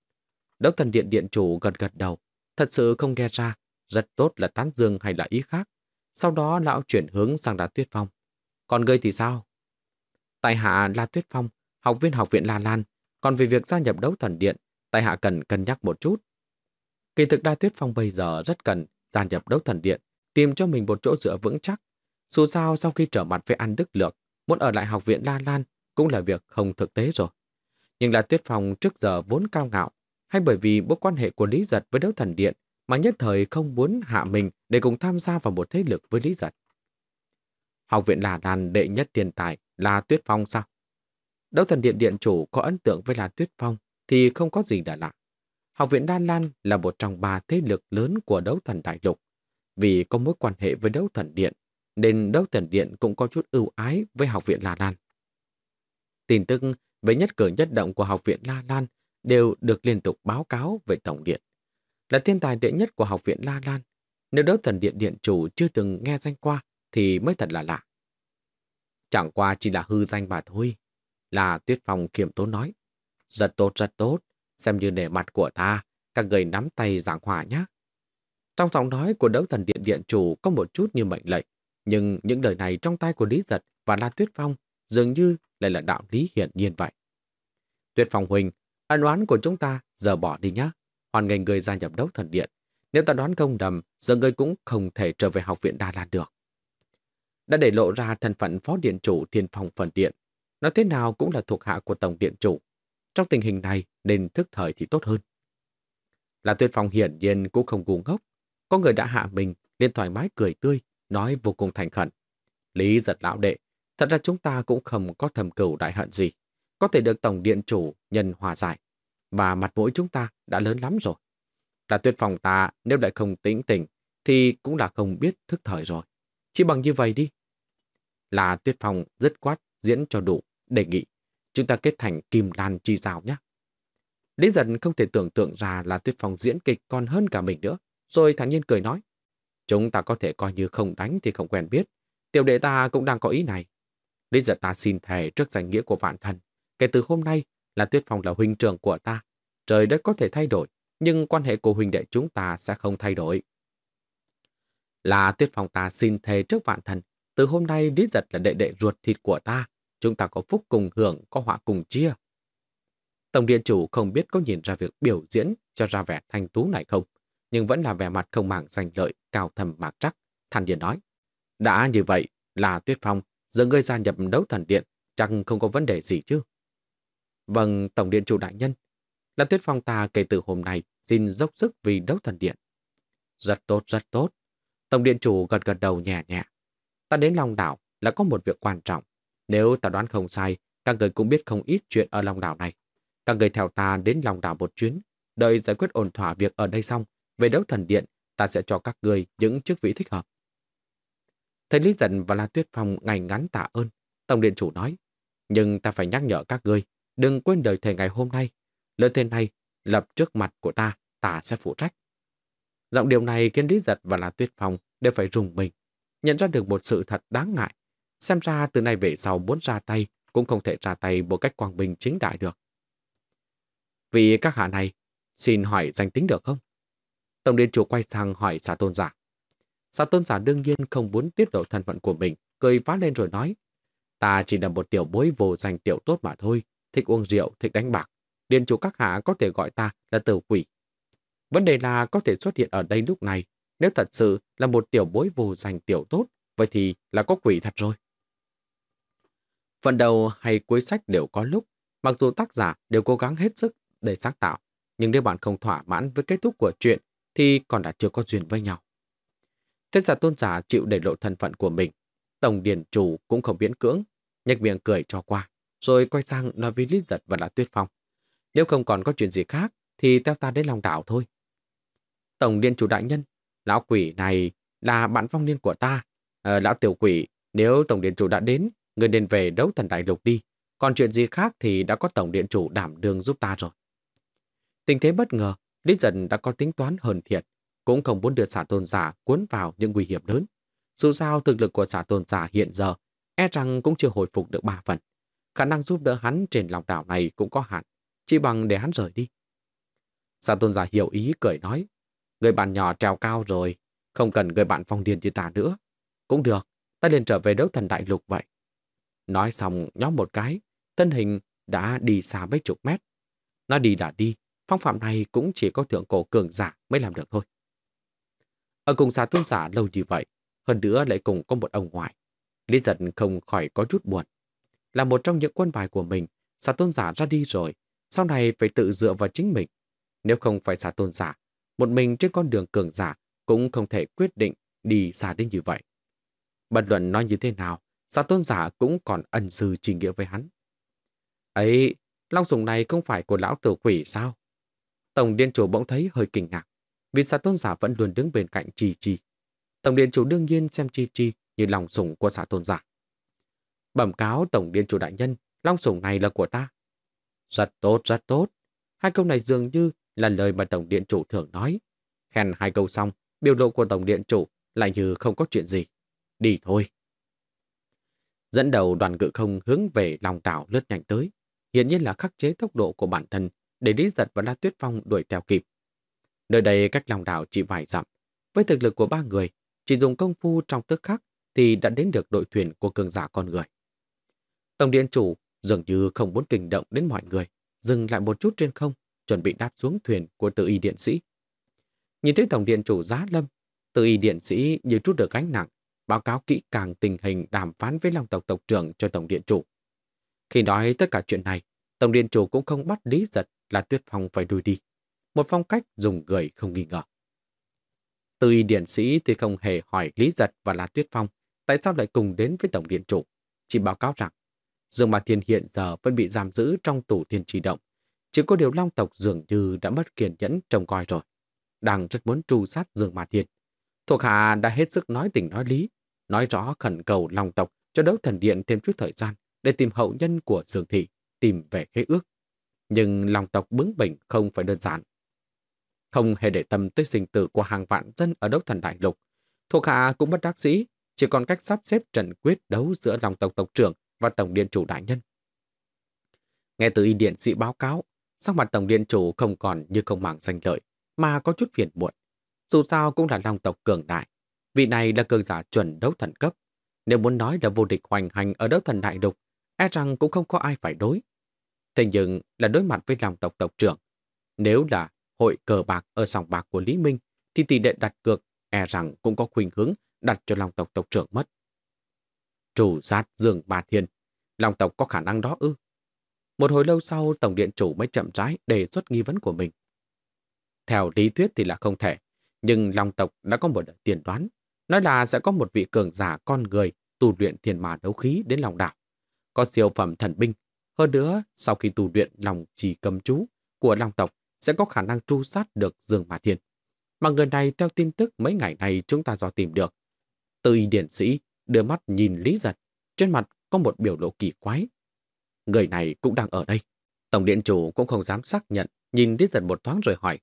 Đấu thần điện điện chủ gật gật đầu, thật sự không nghe ra, rất tốt là tán dương hay là ý khác. Sau đó lão chuyển hướng sang Đà Tuyết Phong. Còn ngươi thì sao? Tài hạ La Tuyết Phong, học viên học viện La Lan, còn về việc gia nhập đấu thần điện, tài hạ cần cân nhắc một chút. Kỳ thực Đa Tuyết Phong bây giờ rất cần gia nhập đấu thần điện, tìm cho mình một chỗ dựa vững chắc. Dù sao sau khi trở mặt với ăn Đức Lược, muốn ở lại học viện La Lan cũng là việc không thực tế rồi. Nhưng là Tuyết Phong trước giờ vốn cao ngạo, hay bởi vì mối quan hệ của Lý Giật với Đấu Thần Điện mà nhất thời không muốn hạ mình để cùng tham gia vào một thế lực với Lý Giật. Học viện là đàn đệ nhất tiền tài là Tuyết Phong sao? Đấu Thần Điện Điện chủ có ấn tượng với là Tuyết Phong thì không có gì đã lạ. Học viện Đan Lan là một trong ba thế lực lớn của Đấu Thần Đại Lục. Vì có mối quan hệ với Đấu Thần Điện, nên Đấu Thần Điện cũng có chút ưu ái với Học viện La Lan. Tin tức về nhất cử nhất động của Học viện La Lan đều được liên tục báo cáo về Tổng Điện. Là thiên tài đệ nhất của Học viện La Lan, nếu đỡ thần điện điện chủ chưa từng nghe danh qua thì mới thật là lạ. Chẳng qua chỉ là hư danh mà thôi, là Tuyết Phong kiểm tố nói. Rất tốt, rất tốt, xem như nể mặt của ta, các người nắm tay giảng hòa nhé. Trong giọng nói của đấu thần điện điện chủ có một chút như mệnh lệnh, nhưng những lời này trong tay của Lý Giật và La Tuyết Phong dường như lại là đạo lý hiển nhiên vậy. Tuyết Phong Huỳnh Ân oán của chúng ta giờ bỏ đi nhá. Hoàn ngành người gia nhập đấu thần điện. Nếu ta đoán không đầm, giờ người cũng không thể trở về học viện Đà Lạt được. Đã để lộ ra thân phận phó điện chủ thiên phòng phần điện. Nói thế nào cũng là thuộc hạ của tổng điện chủ. Trong tình hình này nên thức thời thì tốt hơn. Là tuyệt phòng hiển nhiên cũng không ngu ngốc. Có người đã hạ mình, liên thoải mái cười tươi, nói vô cùng thành khẩn. Lý giật lão đệ, thật ra chúng ta cũng không có thầm cầu đại hận gì. Có thể được tổng điện chủ nhân hòa giải, và mặt mũi chúng ta đã lớn lắm rồi. Là tuyết phòng ta nếu lại không tĩnh tỉnh thì cũng là không biết thức thời rồi. Chỉ bằng như vậy đi. Là tuyết phòng dứt quát diễn cho đủ, đề nghị chúng ta kết thành kim lan chi rào nhé. Lý dần không thể tưởng tượng ra là tuyết phòng diễn kịch còn hơn cả mình nữa, rồi thản nhiên cười nói. Chúng ta có thể coi như không đánh thì không quen biết. Tiểu đệ ta cũng đang có ý này. Lý giật ta xin thề trước danh nghĩa của vạn thần. Kể từ hôm nay, là Tuyết Phong là huynh trưởng của ta. Trời đất có thể thay đổi, nhưng quan hệ của huynh đệ chúng ta sẽ không thay đổi. Là Tuyết Phong ta xin thề trước vạn thần, từ hôm nay Lý Giật là đệ đệ ruột thịt của ta, chúng ta có phúc cùng hưởng, có họa cùng chia. Tổng điện chủ không biết có nhìn ra việc biểu diễn cho ra vẻ thanh tú này không, nhưng vẫn là vẻ mặt không màng giành lợi, cao thầm mạc trắc, thản điện nói. Đã như vậy, là Tuyết Phong, giờ ngươi gia nhập đấu thần điện, chẳng không có vấn đề gì chứ. Vâng, Tổng Điện Chủ Đại Nhân. Lãn Tuyết Phong ta kể từ hôm nay xin dốc sức vì đấu thần điện. Rất tốt, rất tốt. Tổng Điện Chủ gật gật đầu nhẹ nhẹ. Ta đến Long Đảo là có một việc quan trọng. Nếu ta đoán không sai, các người cũng biết không ít chuyện ở Long Đảo này. Các người theo ta đến Long Đảo một chuyến, đợi giải quyết ổn thỏa việc ở đây xong. Về đấu thần điện, ta sẽ cho các người những chức vị thích hợp. Thầy Lý Dần và La Tuyết Phong ngày ngắn tạ ơn. Tổng điện chủ nói, nhưng ta phải nhắc nhở các người Đừng quên đời thề ngày hôm nay. Lời thề này lập trước mặt của ta, ta sẽ phụ trách. Giọng điều này khiến Lý Giật và là Tuyết Phong đều phải rùng mình, nhận ra được một sự thật đáng ngại. Xem ra từ nay về sau muốn ra tay cũng không thể ra tay một cách quang bình chính đại được. Vì các hạ này, xin hỏi danh tính được không? Tổng điện chủ quay sang hỏi xã tôn giả. Xã tôn giả đương nhiên không muốn tiết lộ thân phận của mình, cười phá lên rồi nói. Ta chỉ là một tiểu bối vô danh tiểu tốt mà thôi, thích uống rượu, thích đánh bạc. Điện chủ các hạ có thể gọi ta là tử quỷ. Vấn đề là có thể xuất hiện ở đây lúc này. Nếu thật sự là một tiểu bối vô danh tiểu tốt, vậy thì là có quỷ thật rồi. Phần đầu hay cuối sách đều có lúc, mặc dù tác giả đều cố gắng hết sức để sáng tạo, nhưng nếu bạn không thỏa mãn với kết thúc của chuyện thì còn đã chưa có duyên với nhau. Thế giả tôn giả chịu để lộ thân phận của mình, tổng điển chủ cũng không biến cưỡng, nhạch miệng cười cho qua rồi quay sang nói với Lý Giật và là Tuyết Phong. Nếu không còn có chuyện gì khác, thì theo ta đến lòng đảo thôi. Tổng điện chủ đại nhân, lão quỷ này là bạn phong niên của ta. À, lão tiểu quỷ, nếu tổng điện chủ đã đến, người nên về đấu thần đại lục đi. Còn chuyện gì khác thì đã có tổng điện chủ đảm đương giúp ta rồi. Tình thế bất ngờ, Lý Dần đã có tính toán hờn thiệt, cũng không muốn đưa xả tôn giả cuốn vào những nguy hiểm lớn. Dù sao thực lực của xả tôn giả hiện giờ, e rằng cũng chưa hồi phục được ba phần khả năng giúp đỡ hắn trên lòng đảo này cũng có hạn, chỉ bằng để hắn rời đi. Sa tôn giả hiểu ý cười nói, người bạn nhỏ trèo cao rồi, không cần người bạn phong điền như ta nữa. Cũng được, ta liền trở về đấu thần đại lục vậy. Nói xong nhóm một cái, thân hình đã đi xa mấy chục mét. Nó đi đã đi, phong phạm này cũng chỉ có thượng cổ cường giả mới làm được thôi. Ở cùng xà tôn giả lâu như vậy, hơn nữa lại cùng có một ông ngoại. Lý giật không khỏi có chút buồn là một trong những quân bài của mình, xà tôn giả ra đi rồi, sau này phải tự dựa vào chính mình. Nếu không phải xà tôn giả, một mình trên con đường cường giả cũng không thể quyết định đi xa đến như vậy. Bật luận nói như thế nào, xà tôn giả cũng còn ẩn sư trì nghĩa với hắn. Ấy, long sùng này không phải của lão tử quỷ sao? Tổng điện chủ bỗng thấy hơi kinh ngạc, vì xà tôn giả vẫn luôn đứng bên cạnh Chi Chi. Tổng điện chủ đương nhiên xem Chi Chi như lòng sủng của xà tôn giả bẩm cáo Tổng Điên chủ đại nhân, long sủng này là của ta. Rất tốt, rất tốt. Hai câu này dường như là lời mà Tổng Điện chủ thường nói. Khen hai câu xong, biểu lộ của Tổng Điện chủ lại như không có chuyện gì. Đi thôi. Dẫn đầu đoàn cự không hướng về lòng đảo lướt nhanh tới. Hiện nhiên là khắc chế tốc độ của bản thân để Lý Giật và La Tuyết Phong đuổi theo kịp. Nơi đây cách lòng đảo chỉ vài dặm. Với thực lực của ba người, chỉ dùng công phu trong tức khắc thì đã đến được đội thuyền của cường giả con người. Tổng điện chủ dường như không muốn kinh động đến mọi người, dừng lại một chút trên không, chuẩn bị đáp xuống thuyền của tự y điện sĩ. Nhìn thấy tổng điện chủ giá lâm, tự y điện sĩ như chút được gánh nặng, báo cáo kỹ càng tình hình đàm phán với Long tộc tộc trưởng cho tổng điện chủ. Khi nói tất cả chuyện này, tổng điện chủ cũng không bắt lý giật là tuyết phong phải đuổi đi. Một phong cách dùng người không nghi ngờ. Tự y điện sĩ thì không hề hỏi lý giật và là tuyết phong tại sao lại cùng đến với tổng điện chủ, chỉ báo cáo rằng Dương Ma Thiên hiện giờ vẫn bị giam giữ trong tủ thiên trì động. Chỉ có điều Long tộc dường như đã mất kiên nhẫn trông coi rồi. Đang rất muốn tru sát Dương Ma Thiên. Thuộc hạ đã hết sức nói tình nói lý, nói rõ khẩn cầu Long tộc cho đấu thần điện thêm chút thời gian để tìm hậu nhân của Dương Thị, tìm về khế ước. Nhưng Long tộc bướng bỉnh không phải đơn giản. Không hề để tâm tới sinh tử của hàng vạn dân ở đấu thần đại lục. Thuộc hạ cũng bất đắc dĩ, chỉ còn cách sắp xếp trận quyết đấu giữa Long tộc tộc trưởng và Tổng Điện Chủ Đại Nhân. Nghe từ y điện sĩ báo cáo, sắc mặt Tổng Điện Chủ không còn như không màng danh lợi, mà có chút phiền muộn. Dù sao cũng là long tộc cường đại, vị này là cường giả chuẩn đấu thần cấp. Nếu muốn nói là vô địch hoành hành ở đấu thần đại đục, e rằng cũng không có ai phải đối. Thế nhưng là đối mặt với lòng tộc tộc trưởng. Nếu là hội cờ bạc ở sòng bạc của Lý Minh, thì tỷ lệ đặt cược e rằng cũng có khuynh hướng đặt cho lòng tộc tộc trưởng mất trù sát Dương Ba Thiên. Long tộc có khả năng đó ư? Một hồi lâu sau, Tổng Điện Chủ mới chậm rãi đề xuất nghi vấn của mình. Theo lý thuyết thì là không thể, nhưng Long tộc đã có một tiền đoán, nói là sẽ có một vị cường giả con người tu luyện thiền mà đấu khí đến lòng đảo. Có siêu phẩm thần binh, hơn nữa sau khi tu luyện lòng trì cầm chú của Long tộc sẽ có khả năng tru sát được Dương Ma Thiên. Mà người này theo tin tức mấy ngày nay chúng ta do tìm được. Từ y điển sĩ đưa mắt nhìn Lý Giật, trên mặt có một biểu lộ kỳ quái. Người này cũng đang ở đây. Tổng điện chủ cũng không dám xác nhận, nhìn Lý Giật một thoáng rồi hỏi.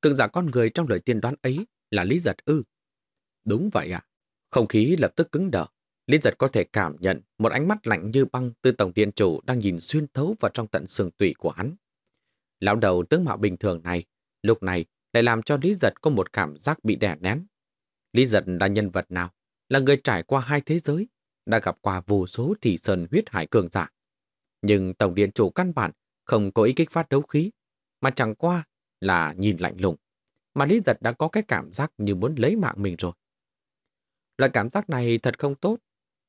Cường giả con người trong lời tiên đoán ấy là Lý Giật ư. Đúng vậy ạ. Không khí lập tức cứng đờ. Lý Giật có thể cảm nhận một ánh mắt lạnh như băng từ tổng điện chủ đang nhìn xuyên thấu vào trong tận xương tủy của hắn. Lão đầu tướng mạo bình thường này, lúc này lại làm cho Lý Giật có một cảm giác bị đè nén. Lý Giật là nhân vật nào? là người trải qua hai thế giới, đã gặp qua vô số thị sơn huyết hải cường giả. Nhưng Tổng Điện Chủ căn bản không có ý kích phát đấu khí, mà chẳng qua là nhìn lạnh lùng, mà Lý Giật đã có cái cảm giác như muốn lấy mạng mình rồi. Loại cảm giác này thật không tốt.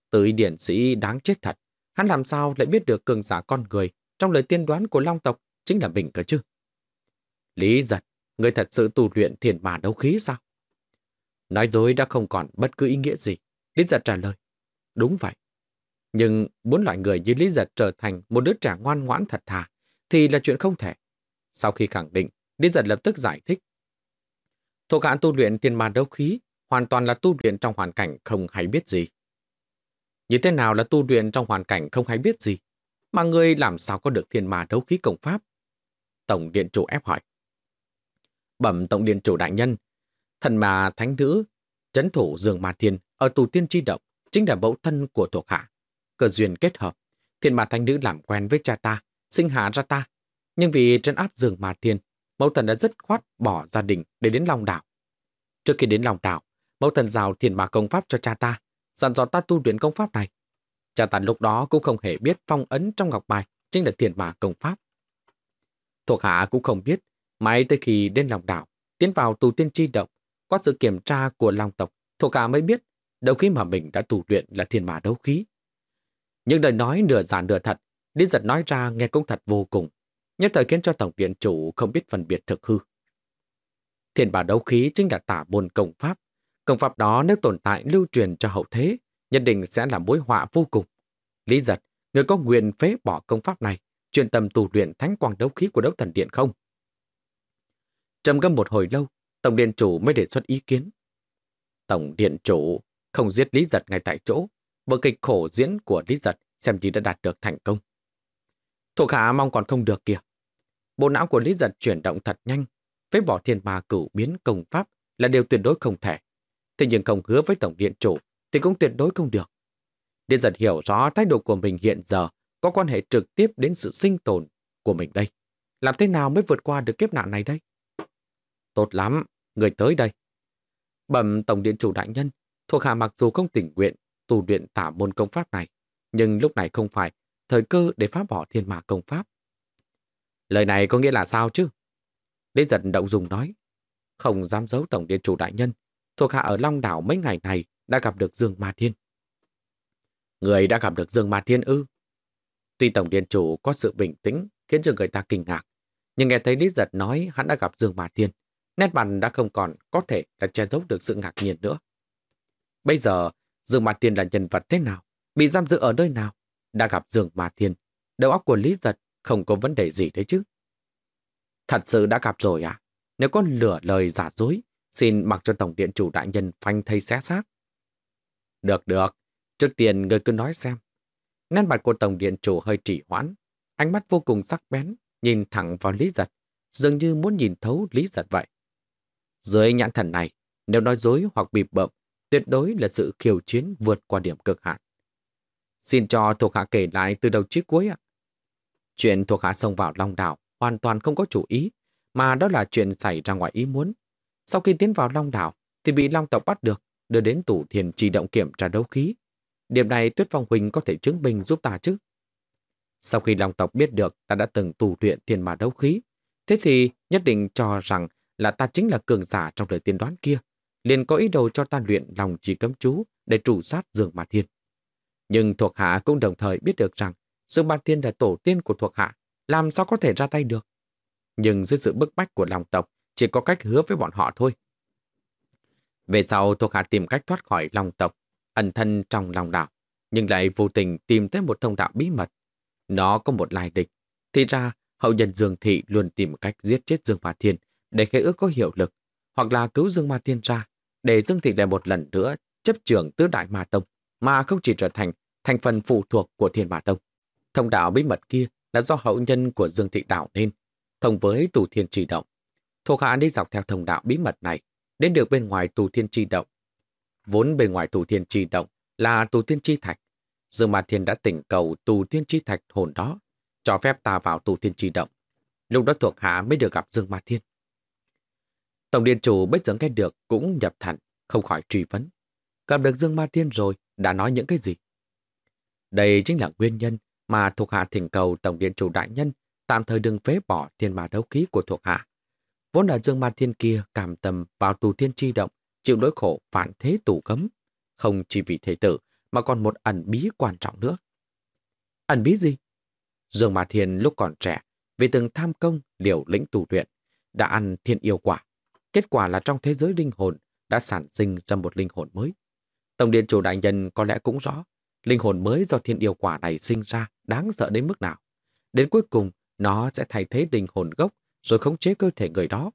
Tới điển sĩ đáng chết thật, hắn làm sao lại biết được cường giả con người trong lời tiên đoán của Long tộc chính là mình cơ chứ? Lý Giật, người thật sự tu luyện thiền mà đấu khí sao? Nói dối đã không còn bất cứ ý nghĩa gì. Lý giật trả lời. Đúng vậy. Nhưng muốn loại người như Lý giật trở thành một đứa trẻ ngoan ngoãn thật thà thì là chuyện không thể. Sau khi khẳng định, Lý giật lập tức giải thích. Thuộc hạ tu luyện tiền màn đấu khí hoàn toàn là tu luyện trong hoàn cảnh không hay biết gì. Như thế nào là tu luyện trong hoàn cảnh không hay biết gì? Mà người làm sao có được thiên ma đấu khí công pháp? Tổng điện chủ ép hỏi. Bẩm Tổng điện chủ đại nhân, Thần mà thánh nữ, trấn thủ Dương Ma Thiên ở tù tiên tri động chính là mẫu thân của thuộc hạ. cờ duyên kết hợp, thiên ma thánh nữ làm quen với cha ta, sinh hạ ra ta. Nhưng vì trấn áp Dương Ma Thiên, mẫu thần đã dứt khoát bỏ gia đình để đến lòng đảo. Trước khi đến lòng đảo, mẫu thần giao thiên ma công pháp cho cha ta, dặn dò ta tu luyện công pháp này. Cha ta lúc đó cũng không hề biết phong ấn trong ngọc bài chính là thiên ma công pháp. Thuộc hạ cũng không biết, mãi tới khi đến lòng đảo, tiến vào tù tiên tri động, qua sự kiểm tra của long tộc, thuộc cả mới biết đấu khí mà mình đã tù luyện là thiên mã đấu khí. nhưng lời nói nửa giả nửa thật, Lý giật nói ra nghe cũng thật vô cùng, nhất thời khiến cho tổng điện chủ không biết phân biệt thực hư. Thiên mã đấu khí chính là tả môn công pháp. Công pháp đó nếu tồn tại lưu truyền cho hậu thế, nhất định sẽ là mối họa vô cùng. Lý giật, người có nguyện phế bỏ công pháp này, chuyên tâm tù luyện thánh quang đấu khí của đấu thần điện không? Trầm gâm một hồi lâu, Tổng điện chủ mới đề xuất ý kiến. Tổng điện chủ không giết Lý Giật ngay tại chỗ, vở kịch khổ diễn của Lý Giật xem như đã đạt được thành công. Thuộc khả mong còn không được kìa. Bộ não của Lý Giật chuyển động thật nhanh, với bỏ thiên ma cửu biến công pháp là điều tuyệt đối không thể. Thế nhưng không hứa với Tổng điện chủ thì cũng tuyệt đối không được. Điện giật hiểu rõ thái độ của mình hiện giờ có quan hệ trực tiếp đến sự sinh tồn của mình đây. Làm thế nào mới vượt qua được kiếp nạn này đây? Tốt lắm, người tới đây. Bẩm Tổng Điện Chủ Đại Nhân, thuộc hạ mặc dù không tình nguyện tu luyện tả môn công pháp này, nhưng lúc này không phải thời cơ để phá bỏ thiên ma công pháp. Lời này có nghĩa là sao chứ? Đến giật động dùng nói, không dám giấu Tổng Điện Chủ Đại Nhân, thuộc hạ ở Long Đảo mấy ngày này đã gặp được Dương Ma Thiên. Người đã gặp được Dương Ma Thiên ư? Tuy Tổng Điện Chủ có sự bình tĩnh khiến cho người ta kinh ngạc, nhưng nghe thấy đít Giật nói hắn đã gặp Dương Ma Thiên, nét mặt đã không còn có thể là che giấu được sự ngạc nhiên nữa. Bây giờ, Dương Mạt Thiên là nhân vật thế nào? Bị giam giữ ở nơi nào? Đã gặp Dương Mạt Thiên, đầu óc của Lý Giật không có vấn đề gì đấy chứ. Thật sự đã gặp rồi à? Nếu con lửa lời giả dối, xin mặc cho Tổng Điện Chủ Đại Nhân phanh thây xé xác. Được được, trước tiên người cứ nói xem. Nét mặt của Tổng Điện Chủ hơi trì hoãn, ánh mắt vô cùng sắc bén, nhìn thẳng vào Lý Giật, dường như muốn nhìn thấu Lý Giật vậy. Dưới nhãn thần này, nếu nói dối hoặc bịp bậm, tuyệt đối là sự khiêu chiến vượt qua điểm cực hạn. Xin cho thuộc hạ kể lại từ đầu chí cuối ạ. Chuyện thuộc hạ xông vào Long Đảo hoàn toàn không có chủ ý, mà đó là chuyện xảy ra ngoài ý muốn. Sau khi tiến vào Long Đảo, thì bị Long tộc bắt được, đưa đến tủ thiền trì động kiểm tra đấu khí. Điểm này Tuyết Phong Huỳnh có thể chứng minh giúp ta chứ? Sau khi Long tộc biết được ta đã từng tù luyện thiền mà đấu khí, thế thì nhất định cho rằng là ta chính là cường giả trong lời tiên đoán kia, liền có ý đồ cho ta luyện lòng chỉ cấm chú để trụ sát Dương Mạt Thiên. Nhưng thuộc hạ cũng đồng thời biết được rằng Dương Mạt Thiên là tổ tiên của thuộc hạ, làm sao có thể ra tay được. Nhưng dưới sự bức bách của lòng tộc, chỉ có cách hứa với bọn họ thôi. Về sau thuộc hạ tìm cách thoát khỏi lòng tộc, ẩn thân trong lòng đạo, nhưng lại vô tình tìm tới một thông đạo bí mật. Nó có một lai địch. Thì ra, hậu nhân Dương Thị luôn tìm cách giết chết Dương Phá Thiên để khế ước có hiệu lực, hoặc là cứu Dương Ma Thiên ra, để Dương Thị lại một lần nữa chấp trưởng tứ đại Ma Tông, mà không chỉ trở thành thành phần phụ thuộc của Thiên Ma Tông. Thông đạo bí mật kia là do hậu nhân của Dương Thị đảo nên, thông với tù thiên trì động. Thuộc hạ đi dọc theo thông đạo bí mật này, đến được bên ngoài tù thiên trì động. Vốn bên ngoài tù thiên trì động là tù thiên trì thạch. Dương Ma Thiên đã tỉnh cầu tù thiên trì thạch hồn đó, cho phép ta vào tù thiên trì động. Lúc đó thuộc hạ mới được gặp Dương Ma Thiên. Tổng điện chủ Bách Dương nghe được cũng nhập thẳng, không khỏi truy vấn. Gặp được Dương Ma Thiên rồi, đã nói những cái gì? Đây chính là nguyên nhân mà thuộc hạ thỉnh cầu Tổng điện chủ đại nhân tạm thời đừng phế bỏ thiên ma đấu khí của thuộc hạ. Vốn là Dương Ma Thiên kia cảm tâm vào tù thiên chi động, chịu nỗi khổ phản thế tù cấm. Không chỉ vì thế tử, mà còn một ẩn bí quan trọng nữa. Ẩn bí gì? Dương Ma Thiên lúc còn trẻ, vì từng tham công liều lĩnh tù luyện, đã ăn thiên yêu quả, Kết quả là trong thế giới linh hồn đã sản sinh ra một linh hồn mới. Tổng điện chủ đại nhân có lẽ cũng rõ, linh hồn mới do thiên yêu quả này sinh ra đáng sợ đến mức nào. Đến cuối cùng, nó sẽ thay thế linh hồn gốc rồi khống chế cơ thể người đó.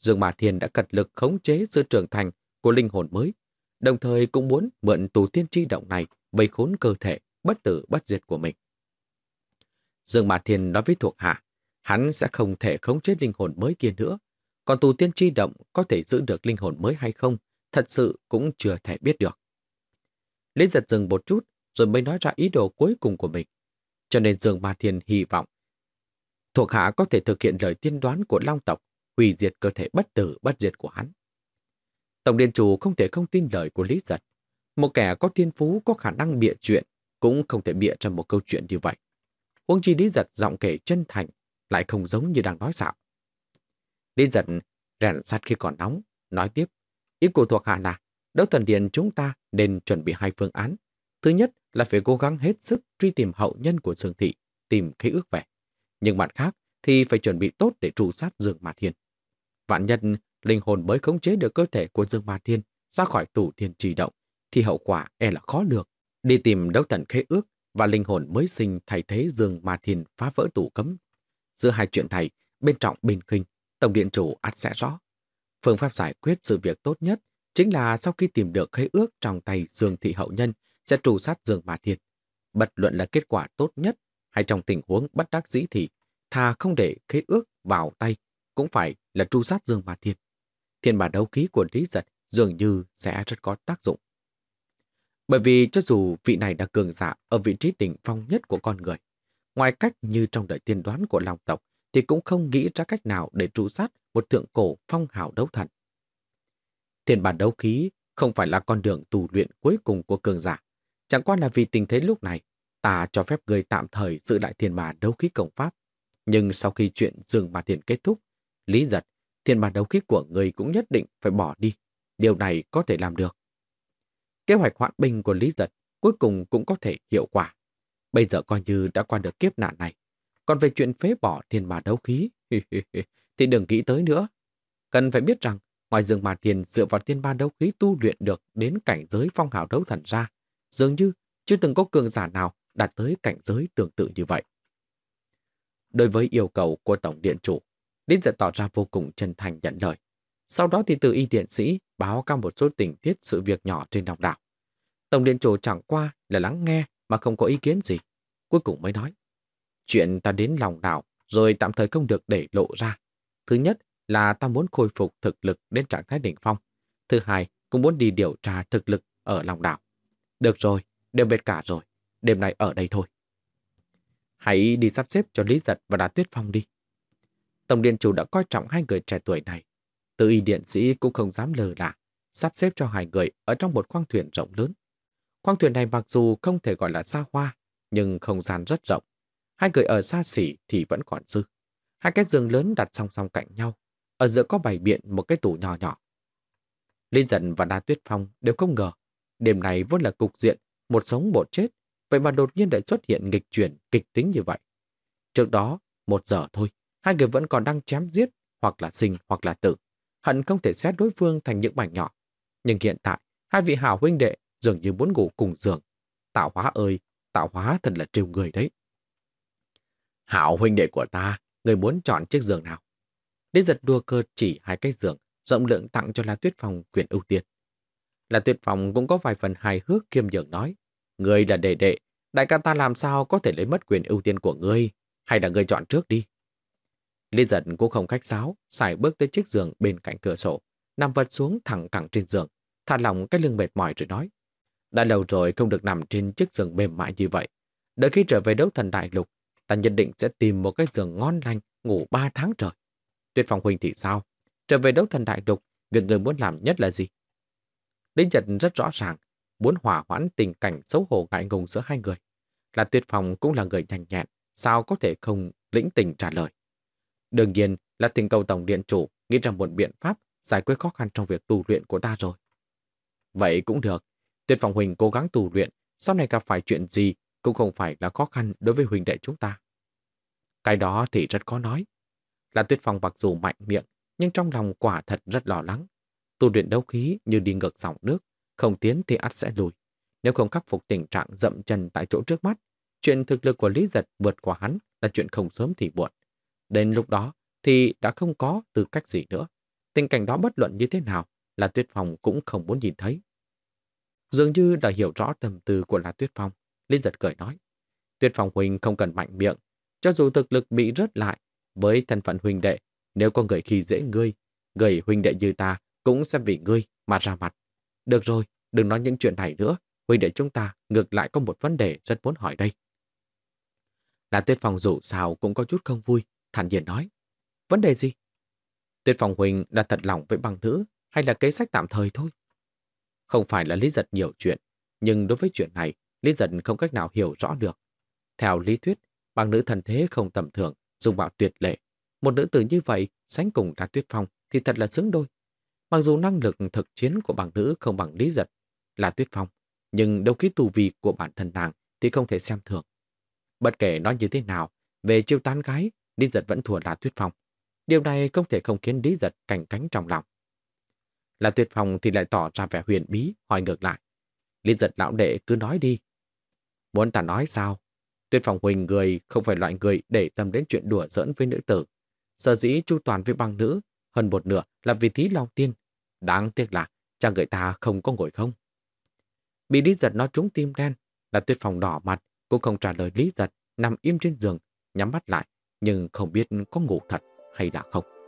Dương Mà Thiên đã cật lực khống chế sự trưởng thành của linh hồn mới, đồng thời cũng muốn mượn tù tiên tri động này vây khốn cơ thể bất tử bất diệt của mình. Dương Mà Thiên nói với thuộc hạ, hắn sẽ không thể khống chế linh hồn mới kia nữa, còn tù tiên tri động có thể giữ được linh hồn mới hay không, thật sự cũng chưa thể biết được. Lý giật dừng một chút, rồi mới nói ra ý đồ cuối cùng của mình. Cho nên Dương Ba Thiên hy vọng thuộc hạ có thể thực hiện lời tiên đoán của Long tộc, hủy diệt cơ thể bất tử bất diệt của hắn. Tổng điện chủ không thể không tin lời của Lý Giật. Một kẻ có thiên phú có khả năng bịa chuyện cũng không thể bịa trong một câu chuyện như vậy. quân chi Lý Giật giọng kể chân thành, lại không giống như đang nói xạo. Lý giật rèn sắt khi còn nóng, nói tiếp. Ý của thuộc hạ là, đấu thần điện chúng ta nên chuẩn bị hai phương án. Thứ nhất là phải cố gắng hết sức truy tìm hậu nhân của Dương Thị, tìm khí ước về. Nhưng mặt khác thì phải chuẩn bị tốt để trụ sát Dương Mạt Thiên. Vạn nhân, linh hồn mới khống chế được cơ thể của Dương Mạt Thiên ra khỏi tủ thiên trì động, thì hậu quả e là khó được Đi tìm đấu thần khế ước và linh hồn mới sinh thay thế Dương Ma Thiên phá vỡ tủ cấm. Giữa hai chuyện này, bên trọng bên kinh Tổng điện chủ ắt sẽ rõ. Phương pháp giải quyết sự việc tốt nhất chính là sau khi tìm được khế ước trong tay Dương Thị Hậu Nhân sẽ trù sát Dương Bà Thiên. Bật luận là kết quả tốt nhất hay trong tình huống bất đắc dĩ thì thà không để khế ước vào tay cũng phải là tru sát Dương Bà Thiên. Thiên bản đấu khí của Lý Giật dường như sẽ rất có tác dụng. Bởi vì cho dù vị này đã cường giả ở vị trí đỉnh phong nhất của con người, ngoài cách như trong đời tiên đoán của lòng tộc, thì cũng không nghĩ ra cách nào để trụ sát một thượng cổ phong hào đấu thần. Thiên bản đấu khí không phải là con đường tù luyện cuối cùng của cường giả. Chẳng qua là vì tình thế lúc này, ta cho phép người tạm thời giữ lại thiên bản đấu khí cổng pháp. Nhưng sau khi chuyện dừng bản thiền kết thúc, lý giật, thiên bản đấu khí của người cũng nhất định phải bỏ đi. Điều này có thể làm được. Kế hoạch hoãn binh của lý giật cuối cùng cũng có thể hiệu quả. Bây giờ coi như đã qua được kiếp nạn này, còn về chuyện phế bỏ thiên ma đấu khí, [LAUGHS] thì đừng nghĩ tới nữa. Cần phải biết rằng, ngoài dương mà thiền dựa vào thiên ma đấu khí tu luyện được đến cảnh giới phong hào đấu thần ra, dường như chưa từng có cường giả nào đạt tới cảnh giới tương tự như vậy. Đối với yêu cầu của Tổng Điện Chủ, Đinh Giật tỏ ra vô cùng chân thành nhận lời. Sau đó thì từ y điện sĩ báo cáo một số tình tiết sự việc nhỏ trên đồng đạo Tổng điện chủ chẳng qua là lắng nghe mà không có ý kiến gì. Cuối cùng mới nói. Chuyện ta đến lòng đảo rồi tạm thời không được để lộ ra. Thứ nhất là ta muốn khôi phục thực lực đến trạng thái đỉnh phong. Thứ hai, cũng muốn đi điều tra thực lực ở lòng đảo. Được rồi, đều biết cả rồi. Đêm nay ở đây thôi. Hãy đi sắp xếp cho Lý Giật và Đá Tuyết Phong đi. Tổng điện chủ đã coi trọng hai người trẻ tuổi này. Tự y điện sĩ cũng không dám lờ lạ, sắp xếp cho hai người ở trong một khoang thuyền rộng lớn. Khoang thuyền này mặc dù không thể gọi là xa hoa, nhưng không gian rất rộng, Hai người ở xa xỉ thì vẫn còn dư. Hai cái giường lớn đặt song song cạnh nhau. Ở giữa có bày biện một cái tủ nhỏ nhỏ. Linh Dận và Na Tuyết Phong đều không ngờ. Đêm này vốn là cục diện, một sống một chết. Vậy mà đột nhiên lại xuất hiện nghịch chuyển, kịch tính như vậy. Trước đó, một giờ thôi, hai người vẫn còn đang chém giết, hoặc là sinh hoặc là tử. Hận không thể xét đối phương thành những mảnh nhỏ. Nhưng hiện tại, hai vị hảo huynh đệ dường như muốn ngủ cùng giường. Tạo hóa ơi, tạo hóa thật là trêu người đấy. Hảo huynh đệ của ta, người muốn chọn chiếc giường nào? Lý giật đua cơ chỉ hai cái giường, rộng lượng tặng cho La Tuyết Phong quyền ưu tiên. La Tuyết Phong cũng có vài phần hài hước kiêm nhường nói, người là đệ đệ, đại ca ta làm sao có thể lấy mất quyền ưu tiên của ngươi, hay là ngươi chọn trước đi. Lý giật cũng không khách sáo, xài bước tới chiếc giường bên cạnh cửa sổ, nằm vật xuống thẳng cẳng trên giường, thả lòng cái lưng mệt mỏi rồi nói. Đã lâu rồi không được nằm trên chiếc giường mềm mại như vậy. Đợi khi trở về đấu thần đại lục, Ta nhận định sẽ tìm một cái giường ngon lành, ngủ ba tháng trời. Tuyệt Phong Huynh thì sao? Trở về đấu thần đại lục, việc người muốn làm nhất là gì? Đinh Trật rất rõ ràng, muốn hỏa hoãn tình cảnh xấu hổ ngại ngùng giữa hai người. Là Tuyệt Phong cũng là người nhanh nhẹn, sao có thể không lĩnh tình trả lời. Đương nhiên là tình cầu tổng điện chủ nghĩ ra một biện pháp giải quyết khó khăn trong việc tu luyện của ta rồi. Vậy cũng được, Tuyệt Phong Huỳnh cố gắng tu luyện, sau này gặp phải chuyện gì cũng không phải là khó khăn đối với huynh đệ chúng ta. Cái đó thì rất khó nói. Là tuyết phong mặc dù mạnh miệng, nhưng trong lòng quả thật rất lo lắng. Tu luyện đấu khí như đi ngược dòng nước, không tiến thì ắt sẽ lùi. Nếu không khắc phục tình trạng dậm chân tại chỗ trước mắt, chuyện thực lực của Lý Giật vượt qua hắn là chuyện không sớm thì muộn. Đến lúc đó thì đã không có tư cách gì nữa. Tình cảnh đó bất luận như thế nào là Tuyết Phong cũng không muốn nhìn thấy. Dường như đã hiểu rõ tâm tư của La Tuyết Phong, Linh giật cười nói. Tuyệt phòng huynh không cần mạnh miệng. Cho dù thực lực bị rớt lại, với thân phận huynh đệ, nếu có người khi dễ ngươi, người huynh đệ như ta cũng sẽ vì ngươi mà ra mặt. Được rồi, đừng nói những chuyện này nữa. Huynh đệ chúng ta ngược lại có một vấn đề rất muốn hỏi đây. Là tuyệt phòng dù sao cũng có chút không vui, thản nhiên nói. Vấn đề gì? Tuyệt phòng huynh đã thật lòng với băng nữ hay là kế sách tạm thời thôi? Không phải là lý giật nhiều chuyện, nhưng đối với chuyện này, Lý giật không cách nào hiểu rõ được. Theo lý thuyết, bằng nữ thần thế không tầm thường, dùng bạo tuyệt lệ. Một nữ tử như vậy sánh cùng Đa Tuyết Phong thì thật là xứng đôi. Mặc dù năng lực thực chiến của bằng nữ không bằng lý giật là Tuyết Phong, nhưng đấu khí tù vi của bản thân nàng thì không thể xem thường. Bất kể nói như thế nào, về chiêu tán gái, lý giật vẫn thua là Tuyết Phong. Điều này không thể không khiến lý giật cảnh cánh trong lòng. Là Tuyết Phong thì lại tỏ ra vẻ huyền bí, hỏi ngược lại. Lý giật lão đệ cứ nói đi, Muốn ta nói sao? Tuyết Phòng Huỳnh người không phải loại người để tâm đến chuyện đùa giỡn với nữ tử. Sở dĩ chu toàn với băng nữ, hơn một nửa là vì thí long tiên. Đáng tiếc là chàng người ta không có ngồi không. Bị lý giật nó trúng tim đen, là tuyết phòng đỏ mặt, cũng không trả lời lý giật, nằm im trên giường, nhắm mắt lại, nhưng không biết có ngủ thật hay là không.